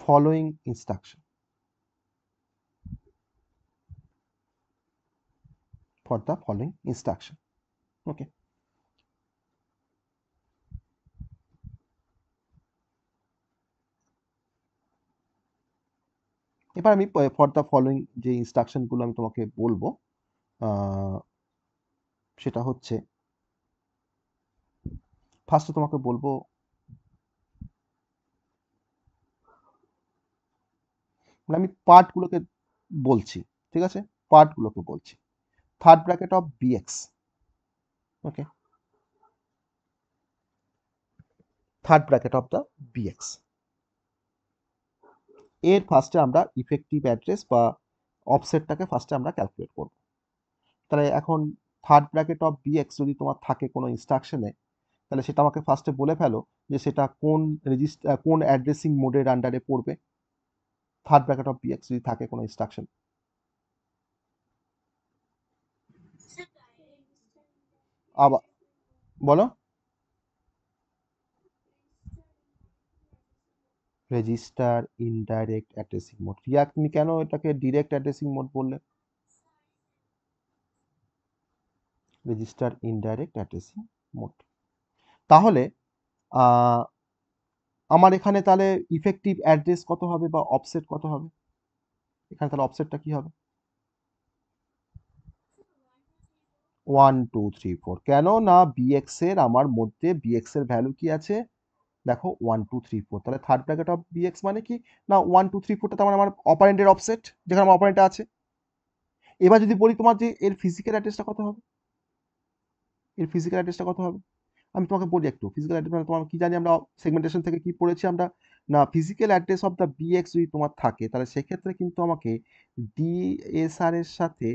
S1: following instruction for the following instruction okay এবার আমি ফর দ্য ফলোয়িং যে ইনস্ট্রাকশনগুলো আমি তোমাকে বলবো সেটা হচ্ছে ফার্স্টে তোমাকে বলবো মানে আমি পার্টগুলোকে বলছি ঠিক আছে পার্টগুলোকে বলছি third bracket of BX okay third bracket of the BX এর ফার্স্টে আমরা ইফেক্টিভ অ্যাড্রেস বা অফসেটটাকে ফার্স্টে আমরা ক্যালকুলেট করব তাহলে এখন third bracket of B X যদি তোমার থাকে কোনো ইনস্ট্রাকশনে তাহলে সেটা আমাকে ফার্স্টে বলে ফেলো যে সেটা কোন রেজিস্টার কোন অ্যাড্রেসিং মোডের আন্ডারে পড়বে third bracket of B X যদি থাকে কোনো ইনস্ট্রাকশন আবার বলো register indirect addressing mode Riya তুমি কেন এটাকে ডিরেক্ট অ্যাড্রেসিং মোড বললে রেজিস্টার ইনডাইরেক্ট অ্যাড্রেসিং মোড তাহলে আমার এখানে তাহলে ইফেক্টিভ অ্যাড্রেস কত হবে বা অফসেট কত হবে এখানে তাহলে অফসেটটা কি হবে ওয়ান টু থ্রি ফোর কেন না বিএক্স এর আমার মধ্যে বিএক্স এর ভ্যালু কি আছে দেখো ওয়ান টু থ্রি ফোর তাহলে থার্ড ব্র্যাকেট অফ বিএক্স মানে কি না ওয়ান টু থ্রি ফোরটা তার মানে আমার অপারেন্টের অফসেট যেখানে আমার অপারেন্টটা আছে এবার যদি বলি তোমার যে এর ফিজিক্যাল অ্যাড্রেসটা কত হবে এর ফিজিক্যাল অ্যাড্রেসটা কত হবে আমি তোমাকে বলি একটু ফিজিক্যাল অ্যাড্রেস মানে তোমার কী জানি আমরা সেগমেন্টেশন থেকে কী পড়েছি আমরা না physical address of the BX যদি তোমার থাকে তাহলে সেক্ষেত্রে কিন্তু আমাকে ডিএসআর এর সাথে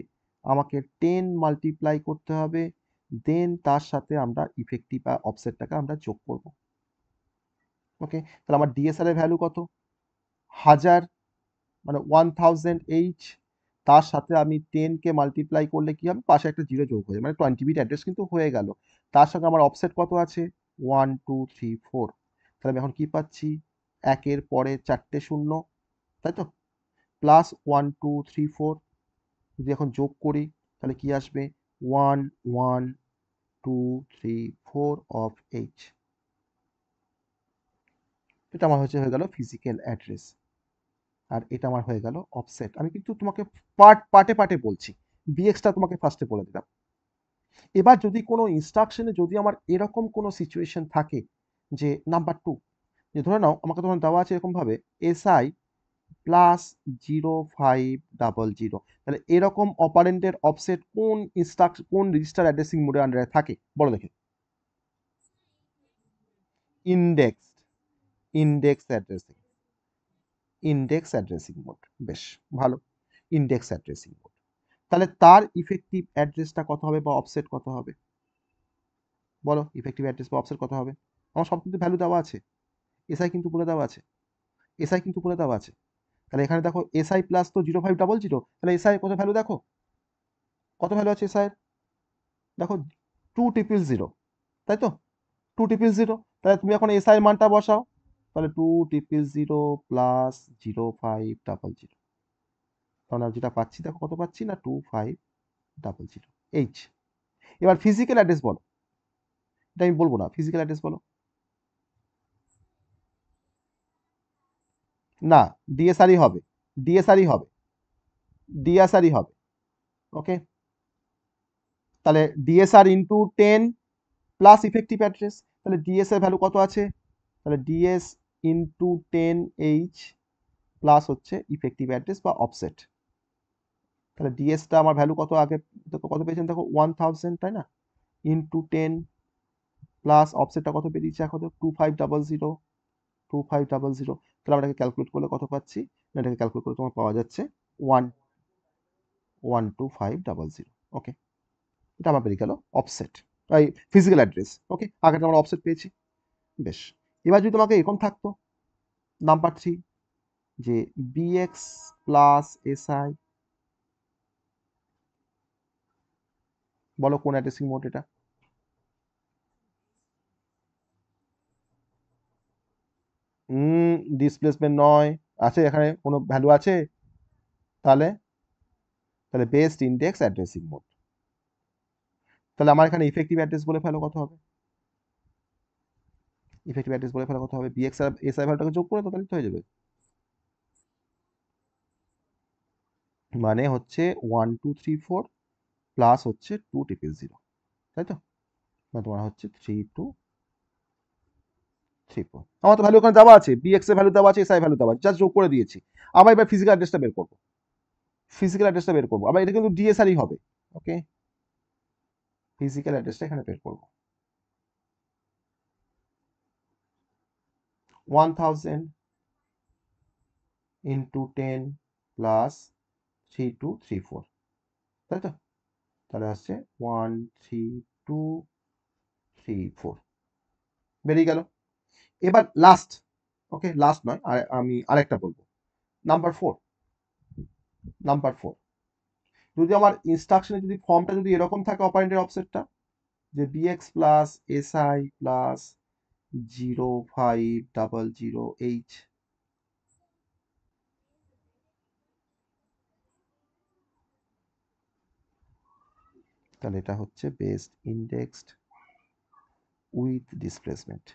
S1: আমাকে টেন মাল্টিপ্লাই করতে হবে দেন তার সাথে আমরা ইফেক্টিভ বা অফসেটটাকে আমরা যোগ করব ওকে তাহলে আমার ডিএসআর এর ভ্যালু কত হাজার মানে ওয়ান থাউজেন্ড এইচ তার সাথে আমি টেনকে মাল্টিপ্লাই করলে কী হবে পাশে একটা জিরো যোগ হয়ে মানে টোয়েন্টি বিট অ্যাড্রেস কিন্তু হয়ে গেল তার সঙ্গে আমার অফসেট কত আছে ওয়ান টু থ্রি ফোর তাহলে আমি এখন কী পাচ্ছি একের পরে চারটে শূন্য তাই তো plus one two three four যদি এখন যোগ করি তাহলে কি আসবে one one two three four of H এটা আমার হচ্ছে হয়ে গেল ফিজিক্যাল অ্যাড্রেস আর এটা আমার হয়ে গেল অফসেট আমি কিন্তু তোমাকে পার্ট পার্টে পার্টে বলছি বিএক্সটা তোমাকে ফার্স্টে বলে দিলাম এবার যদি কোনো ইনস্ট্রাকশনে যদি আমার এরকম কোনো সিচুয়েশন থাকে যে নাম্বার টু যে ধরে নাও আমাকে তোমার দেওয়া আছে এরকমভাবে SI plus zero five double zero তাহলে এরকম অপারেন্টের অফসেট কোন ইনস্ট্রাক কোন রেজিস্টার অ্যাড্রেসিং মোডের আন্ডারে থাকে বলো দেখে indexed index addressing index addressing mode বেশ ভালো ইন্ডেক্স অ্যাড্রেসিং মোড তাহলে তার ইফেক্টিভ অ্যাড্রেসটা কত হবে বা অফসেট কত হবে বলো ইফেক্টিভ অ্যাড্রেস বা অফসেট কত হবে আমার সব কিন্তু ভ্যালু দেওয়া আছে এসআই কিন্তু বলে দেওয়া আছে এসআই কিন্তু বলে দেওয়া আছে তাহলে এখানে দেখো এসআই প্লাস তো জিরো ফাইভ ডাবল জিরো তাহলে এসআই কত ভ্যালু দেখো কত ভ্যালু আছে এসআইয়ের দেখো টু ট্রিপল জিরো তাই তো টু ট্রিপল জিরো তাহলে তুমি এখন এসআই মানটা বসাও তাহলে two triple zero plus zero five double zero তাহলে আমি যেটা পাচ্ছি দেখো কত পাচ্ছি না two five double zero H এবার ফিজিক্যাল অ্যাড্রেস বলো এটা আমি বলবো না ফিজিক্যাল অ্যাড্রেস বলো না ডিএসআরই হবে ডিএসআরই হবে ডিএসআরই হবে ওকে তাহলে DSR into ten plus effective address তাহলে ডিএসআর ভ্যালু কত আছে তাহলে DS into ten H plus হচ্ছে ইফেক্টিভ অ্যাড্রেস বা অফসেট তাহলে ডিএসটা আমার ভ্যালু কত আগে দেখো কত পেয়েছেন দেখো ওয়ান থাউজেন্ড তাই না ইন্টু টেন প্লাস অফসেটটা কত এখন তো two five double zero two five double zero তাহলে আমরা এটাকে ক্যালকুলেট করলে কত পাচ্ছি এটাকে ক্যালকুলেট করে তোমার পাওয়া যাচ্ছে one one two five double zero okay এটা আমার বেরিয়ে গেল অফসেট এই ফিজিক্যাল অ্যাড্রেস ওকে আগে আমরা অফসেট পেয়েছি বেশ এবার যদি তোমাকে এরকম থাকতো নাম্বার থ্রি যে বিএক্স প্লাস এসআই বলো কোন অ্যাড্রেসিং মোড এটা ডিসপ্লেসমেন্ট নয় আছে এখানে কোনো ভ্যালু আছে তাহলে তাহলে বেস্ট ইন্ডেক্স অ্যাড্রেসিং মোড তাহলে আমার এখানে ইফেক্টিভ অ্যাড্রেস বলে ফেলো কত হবে ইফেক্টিভ অ্যাড্রেস বলে ফেলার কথা হবে বিএক্স আর এস আই ভ্যালুটাকে যোগ করে তাহলে হয়ে যাবে মানে হচ্ছে one two three four plus হচ্ছে টু ট্রিপল জিরো তাই তো মানে তোমার হচ্ছে থ্রি টু থ্রি ফোর আমার তো ভ্যালু ওখানে দেওয়া আছে বিএক্স এর ভ্যালু দেওয়া আছে এস আই ভ্যালু দেওয়া আছে জাস্ট যোগ করে দিয়েছি আবার এবার ফিজিক্যাল অ্যাড্রেসটা বের করবো ফিজিক্যাল অ্যাড্রেসটা বের করবো আবার এটা কিন্তু ডিএসআরই হবে ওকে ফিজিক্যাল অ্যাড্রেসটা এখানে বের করবো 1000 into 10 প্লাস 3 টু 3 4 তাই তো তাহলে আসছে 1 3 2 3 4 বেরিয়ে গেল এবার লাস্ট ওকে লাস্ট নয় আর আমি আরেকটা বলবো নাম্বার 4 নাম্বার 4 যদি আমার ইনস্ট্রাকশনে যদি ফর্মটা যদি এরকম থাকে অপারেন্টের অফসেটটা যে bx plus si plus zero five double zero H তাহলে এটা হচ্ছে based indexed with displacement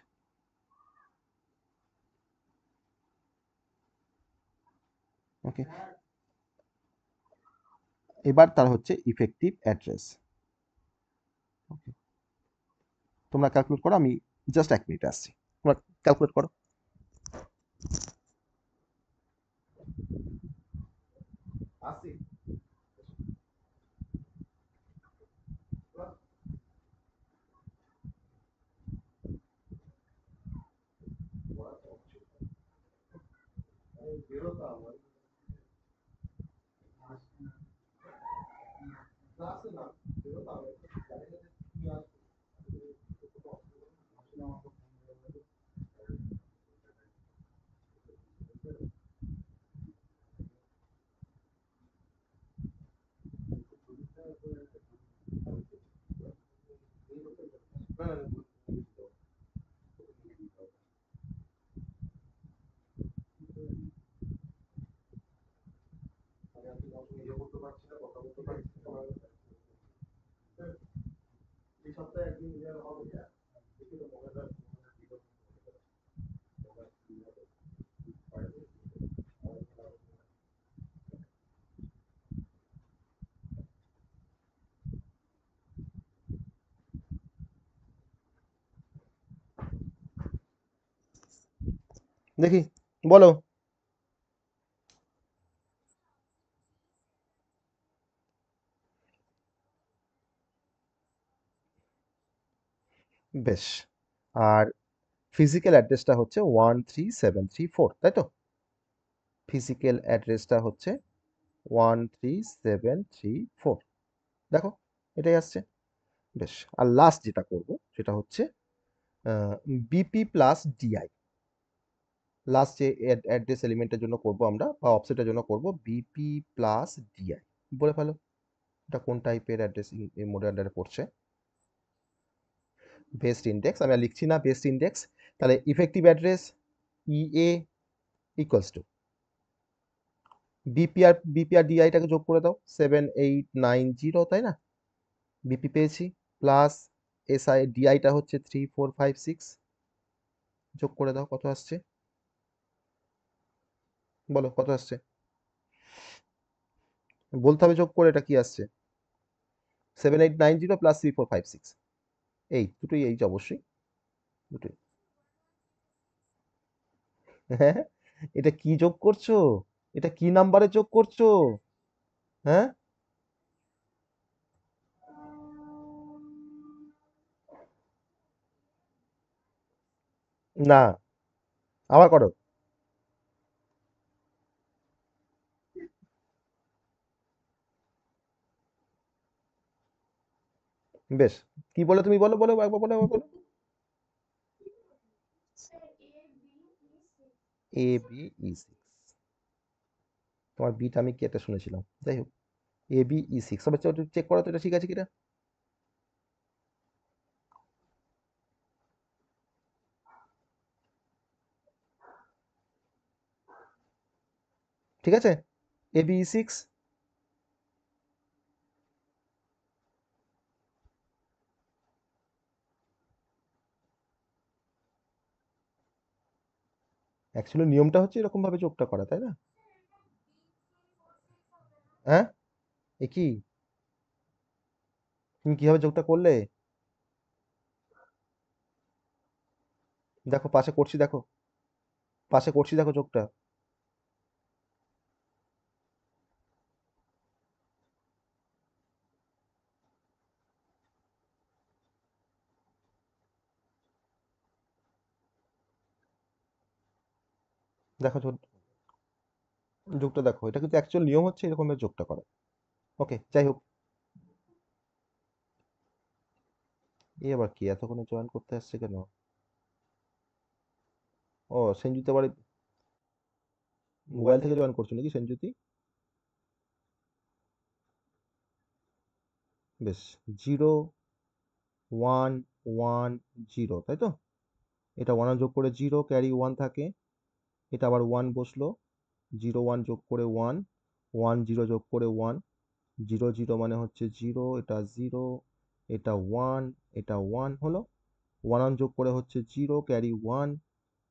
S1: okay এবার তার হচ্ছে ইফেক্টিভ অ্যাড্রেস ওকে তোমরা ক্যালকুলেট করো আমি জাস্ট এক মিনিট আসছি তোমরা ক্যালকুলেট করো আসছি এই সপ্তাহে একদিন দেখি বলো বেশ আর ফিজিক্যাল অ্যাড্রেসটা হচ্ছে one three seven three four তাই তো ফিজিক্যাল অ্যাড্রেসটা হচ্ছে one three seven three four দেখো এটাই আসছে বেশ আর লাস্ট যেটা করব সেটা হচ্ছে বিপি প্লাস ডিআই লাস্ট যে অ্যাড্রেস এলিমেন্টের জন্য করব আমরা বা অপসেটের জন্য করব বিপি প্লাস ডিআই বলে ফেলো এটা কোন টাইপের অ্যাড্রেস মোডের আন্ডারে পড়ছে বেস্ট ইন্ডেক্স আমি লিখছি না বেস্ট ইন্ডেক্স তাহলে effective address EA equals to BPR BPR ডিআইটাকে যোগ করে দাও সেভেন এইট নাইন জিরো তাই না বিপি পেয়েছি প্লাস এসআই ডিআইটা হচ্ছে থ্রি ফোর ফাইভ সিক্স যোগ করে দাও কত আসছে বলো কত আসছে বলতে হবে যোগ করে এটা কি আসছে seven eight nine zero plus three four five six এই দুটোই এইচ অবশ্যই দুটোই হ্যাঁ, হ্যাঁ এটা কি যোগ করছো এটা কি নাম্বারে যোগ করছো হ্যাঁ না আবার করো বেশ কি বলে তুমি বলো বলো একবার বলো একবার বলো এ বি ই সিক্স তোমার বিটা আমি কেটে শুনেছিলাম যাই হোক এ বি ই সিক্স সবাই চেক করো তো এটা ঠিক আছে কিনা ঠিক আছে A B E six actually নিয়মটা হচ্ছে এরকমভাবে চোখটা করা তাই না হ্যাঁ এ কি তুমি কীভাবে যোগটা করলে দেখো পাশে করছি দেখো পাশে করছি দেখো চোখটা দেখো যোগটা দেখো এটা কিন্তু অ্যাকচুয়াল নিয়ম হচ্ছে এরকমভাবে যোগটা করে ওকে যাই হোক এ আবার কি এতক্ষণে জয়েন করতে আসছে কেন ও সেনজুতি আবার মোবাইল থেকে জয়েন করছো নাকি সেনজুতি বেশ জিরো ওয়ান ওয়ান জিরো তাই তো এটা ওয়ান যোগ করে জিরো ক্যারি ওয়ান থাকে এটা আবার ওয়ান বসলো জিরো ওয়ান যোগ করে ওয়ান ওয়ান জিরো যোগ করে ওয়ান জিরো জিরো মানে হচ্ছে জিরো এটা জিরো এটা ওয়ান এটা ওয়ান হলো ওয়ান ওয়ান যোগ করে হচ্ছে জিরো ক্যারি ওয়ান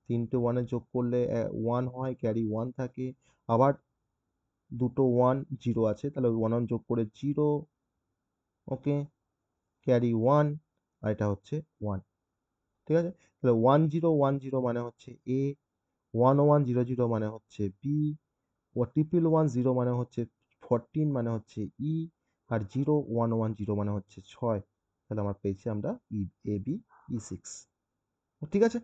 S1: তিনটে ওয়ানে যোগ করলে ওয়ান হয় ক্যারি ওয়ান থাকে আবার দুটো ওয়ান জিরো আছে তাহলে ওয়ান ওয়ান যোগ করে জিরো ওকে ক্যারি ওয়ান আর এটা হচ্ছে ওয়ান ঠিক আছে তাহলে ওয়ান জিরো ওয়ান জিরো মানে হচ্ছে A one one zero zero মানে হচ্ছে বি ও ট্রিপল ওয়ান জিরো মানে হচ্ছে ফোরটিন মানে হচ্ছে ই e, আর জিরো ওয়ান ওয়ান জিরো মানে হচ্ছে ছয় তাহলে আমার পেয়েছি আমরা ই এ বি ই সিক্স ঠিক আছে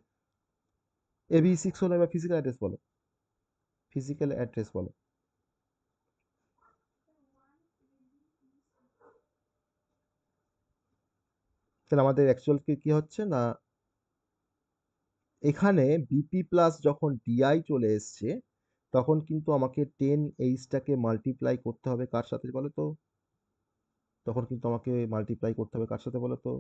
S1: এ বি সিক্স হলো এবার ফিজিক্যাল অ্যাড্রেস বলো ফিজিক্যাল অ্যাড্রেস বলো তাহলে আমাদের অ্যাকচুয়াল কি হচ্ছে না এখানে বিপি প্লাস যখন ডিআই চলে এসছে তখন কিন্তু আমাকে টেন এইচটাকে মাল্টিপ্লাই করতে হবে কার সাথে বলো তো তখন কিন্তু আমাকে মাল্টিপ্লাই করতে হবে কার সাথে বলো তো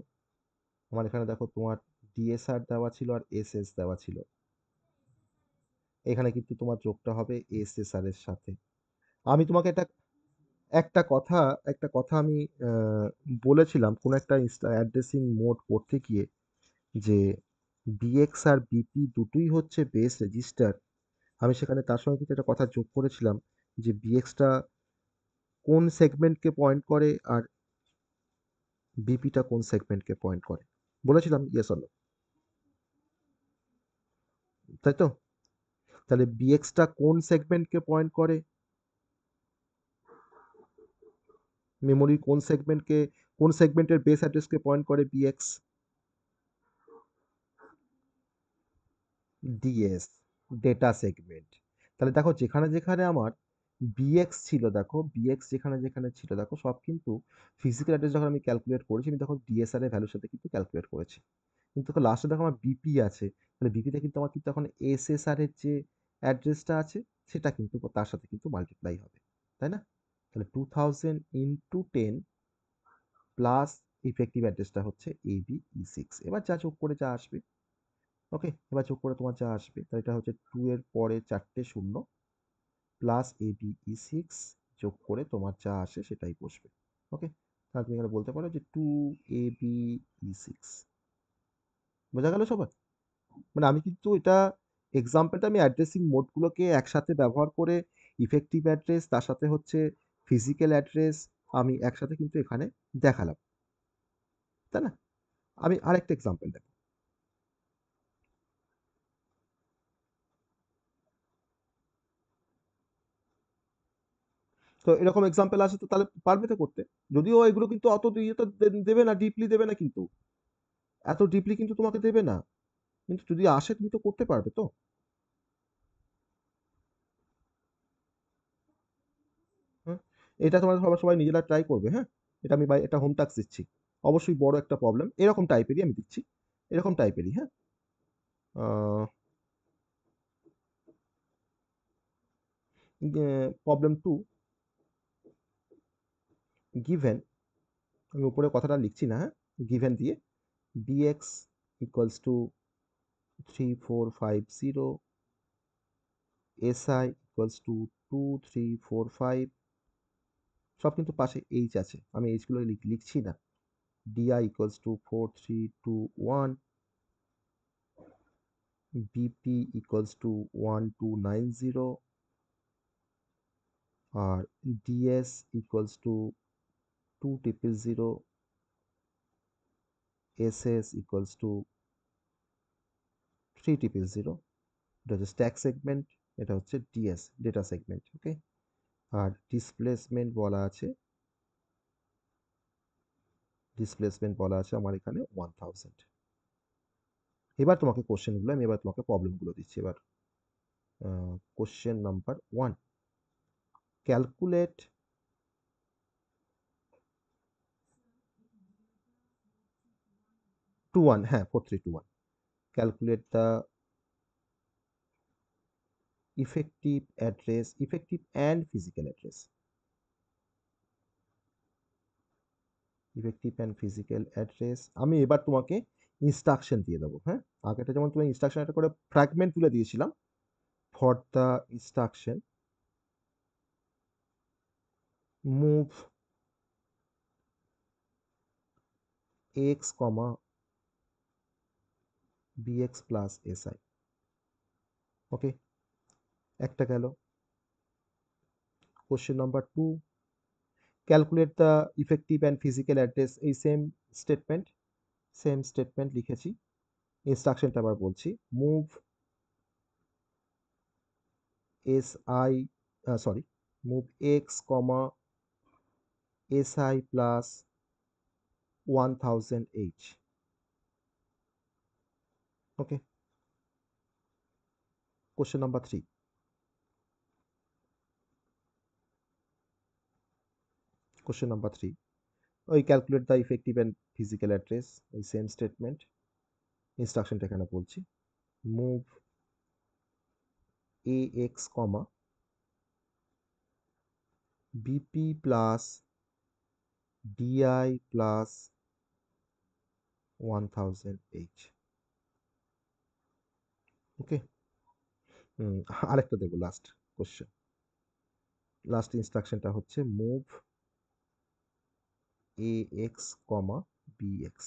S1: আমার এখানে দেখো তোমার ডিএসআর দেওয়া ছিল আর এস এস দেওয়া ছিল এখানে কিন্তু তোমার যোগটা হবে আর এর সাথে আমি তোমাকে একটা একটা কথা একটা কথা আমি বলেছিলাম কোন একটা অ্যাড্রেসিং মোড করতে গিয়ে যে বিএক্স আর বিপি দুটোই হচ্ছে বেস রেজিস্টার আমি সেখানে তার সঙ্গে কিন্তু একটা কথা যোগ করেছিলাম যে বিএক্সটা কোন সেগমেন্টকে পয়েন্ট করে আর বিপিটা কোন সেগমেন্টকে পয়েন্ট করে বলেছিলাম ইয়েস অলো তাই তো তাহলে বিএক্সটা কোন সেগমেন্টকে পয়েন্ট করে মেমোরি কোন সেগমেন্টকে কোন সেগমেন্টের বেস অ্যাড্রেসকে পয়েন্ট করে বিএক্স ডিএস ডেটা সেগমেন্ট তাহলে দেখো যেখানে যেখানে আমার বিএক্স ছিল দেখো বিএক্স যেখানে যেখানে ছিল দেখো সব কিন্তু ফিজিক্যাল অ্যাড্রেস যখন আমি ক্যালকুলেট করেছি আমি তখন ডিএসআর এর ভ্যালুর সাথে কিন্তু ক্যালকুলেট করেছি কিন্তু দেখো লাস্টে দেখো আমার বিপি আছে তাহলে বিপিতে কিন্তু আমার কিন্তু এখন এসএসআর এর যে অ্যাড্রেসটা আছে সেটা কিন্তু তার সাথে কিন্তু মাল্টিপ্লাই হবে তাই না তাহলে two thousand into ten plus effective অ্যাড্রেসটা হচ্ছে এ বি ই সিক্স এবার যা চোখ করে যা আসবে ওকে এবার যোগ করে তোমার যা আসবে তাহলে এটা হচ্ছে টু এর পরে চারটে শূন্য plus A B E six যোগ করে তোমার যা আসে সেটাই বসবে ওকে তাহলে তুমি এখানে বলতে পারো যে two A B E six বোঝা গেল সবার মানে আমি কিন্তু এটা এক্সাম্পলটা আমি অ্যাড্রেসিং মোডগুলোকে একসাথে ব্যবহার করে ইফেক্টিভ অ্যাড্রেস তার সাথে হচ্ছে ফিজিক্যাল অ্যাড্রেস আমি একসাথে কিন্তু এখানে দেখালাম তাই না আমি আরেকটা এক্সাম্পল দেখো তো এরকম এক্সাম্পল আছে তো তাহলে পারবে তো করতে যদিও এগুলো কিন্তু অত ইয়েতে দেবে না ডিপলি দেবে না কিন্তু এত ডিপলি কিন্তু তোমাকে দেবে না কিন্তু যদি আসে তুমি তো করতে পারবে তো এটা তোমার সবাই সবাই নিজেরা ট্রাই করবে হ্যাঁ এটা আমি এটা হোম টাক্স দিচ্ছি অবশ্যই বড় একটা প্রবলেম এরকম টাইপেরই আমি দিচ্ছি এরকম টাইপেরই হ্যাঁ প্রবলেম টু গিভেন আমি উপরে কথাটা লিখছি না হ্যাঁ গিভেন দিয়ে DX equals to three four five zero S I equals to two three four five সব কিন্তু পাশে এইচ আছে আমি এইচগুলো লিখছি না DI equals to four three two one BP equals to one two nine zero আর DS equals to 2 triple 0 SS equals to 3 triple 0 এটা হচ্ছে স্ট্যাক সেগমেন্ট এটা হচ্ছে ডিএস ডেটা সেগমেন্ট ওকে আর ডিসপ্লেসমেন্ট বলা আছে ডিসপ্লেসমেন্ট বলা আছে আমার এখানে ওয়ান থাউজেন্ড এবার তোমাকে কোশ্চেনগুলো আমি এবার তোমাকে প্রবলেমগুলো দিচ্ছি এবার question number one calculate two one হ্যাঁ four three two one calculate the effective address effective and physical address effective and physical address আমি এবার তোমাকে ইনস্ট্রাকশন দিয়ে দেবো হ্যাঁ আগেটা যেমন তুমি ইনস্ট্রাকশন একটা করে ফ্র্যাগমেন্ট তুলে দিয়েছিলাম for the instruction move X comma bx plus S I okay একটা গেল question number two calculate the effective and physical address এই সেম স্টেটমেন্ট সেম স্টেটমেন্ট লিখেছি ইনস্ট্রাকশনটা আবার বলছি move S I sorry move X comma S I plus one thousand H okay Question number three question number three ওই calculate the effective and physical address এই সেম স্টেটমেন্ট ইনস্ট্রাকশনটা এখানে বলছি move A X comma BP plus DI plus one thousand H okay আরেকটা দেবো লাস্ট কোশ্চেন লাস্ট ইনস্ট্রাকশনটা হচ্ছে move A X comma B X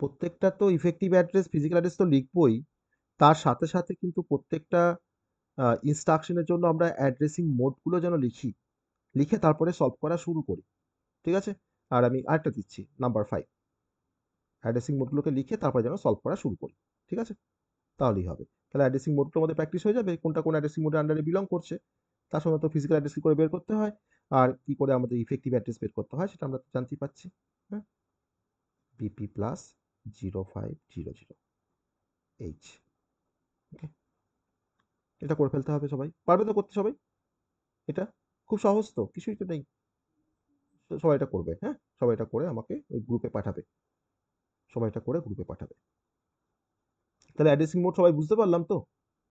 S1: প্রত্যেকটা তো ইফেক্টিভ অ্যাড্রেস ফিজিক্যাল অ্যাড্রেস তো লিখবই তার সাথে সাথে কিন্তু প্রত্যেকটা ইনস্ট্রাকশনের জন্য আমরা অ্যাড্রেসিং মোডগুলো যেন লিখি লিখে তারপরে সলভ করা শুরু করি ঠিক আছে আর আমি আরেকটা দিচ্ছি নাম্বার ফাইভ অ্যাড্রেসিং মোডগুলোকে লিখে তারপরে যেন সলভ করা শুরু করি ঠিক আছে তাহলেই হবে তাহলে অ্যাড্রেসিং মোড আমাদের প্র্যাকটিস হয়ে যাবে কোনটা কোন অ্যাড্রেসিং মোডের আন্ডারে বিলং করছে তার সঙ্গে তো ফিজিক্যাল অ্যাড্রেসিং করে বের করতে হয় আর কী করে আমাদের ইফেক্টিভ অ্যাড্রেস বের করতে হয় সেটা আমরা জানতেই পাচ্ছি হ্যাঁ BP plus zero five zero zero H okay এটা করে ফেলতে হবে সবাই পারবে তো করতে সবাই এটা খুব সহজ তো কিছুই তো নেই সবাই এটা করবে হ্যাঁ সবাই এটা করে আমাকে ওই গ্রুপে পাঠাবে সবাই এটা করে গ্রুপে পাঠাবে তাহলে অ্যাড্রেসিং মোড সবাই বুঝতে পারলাম তো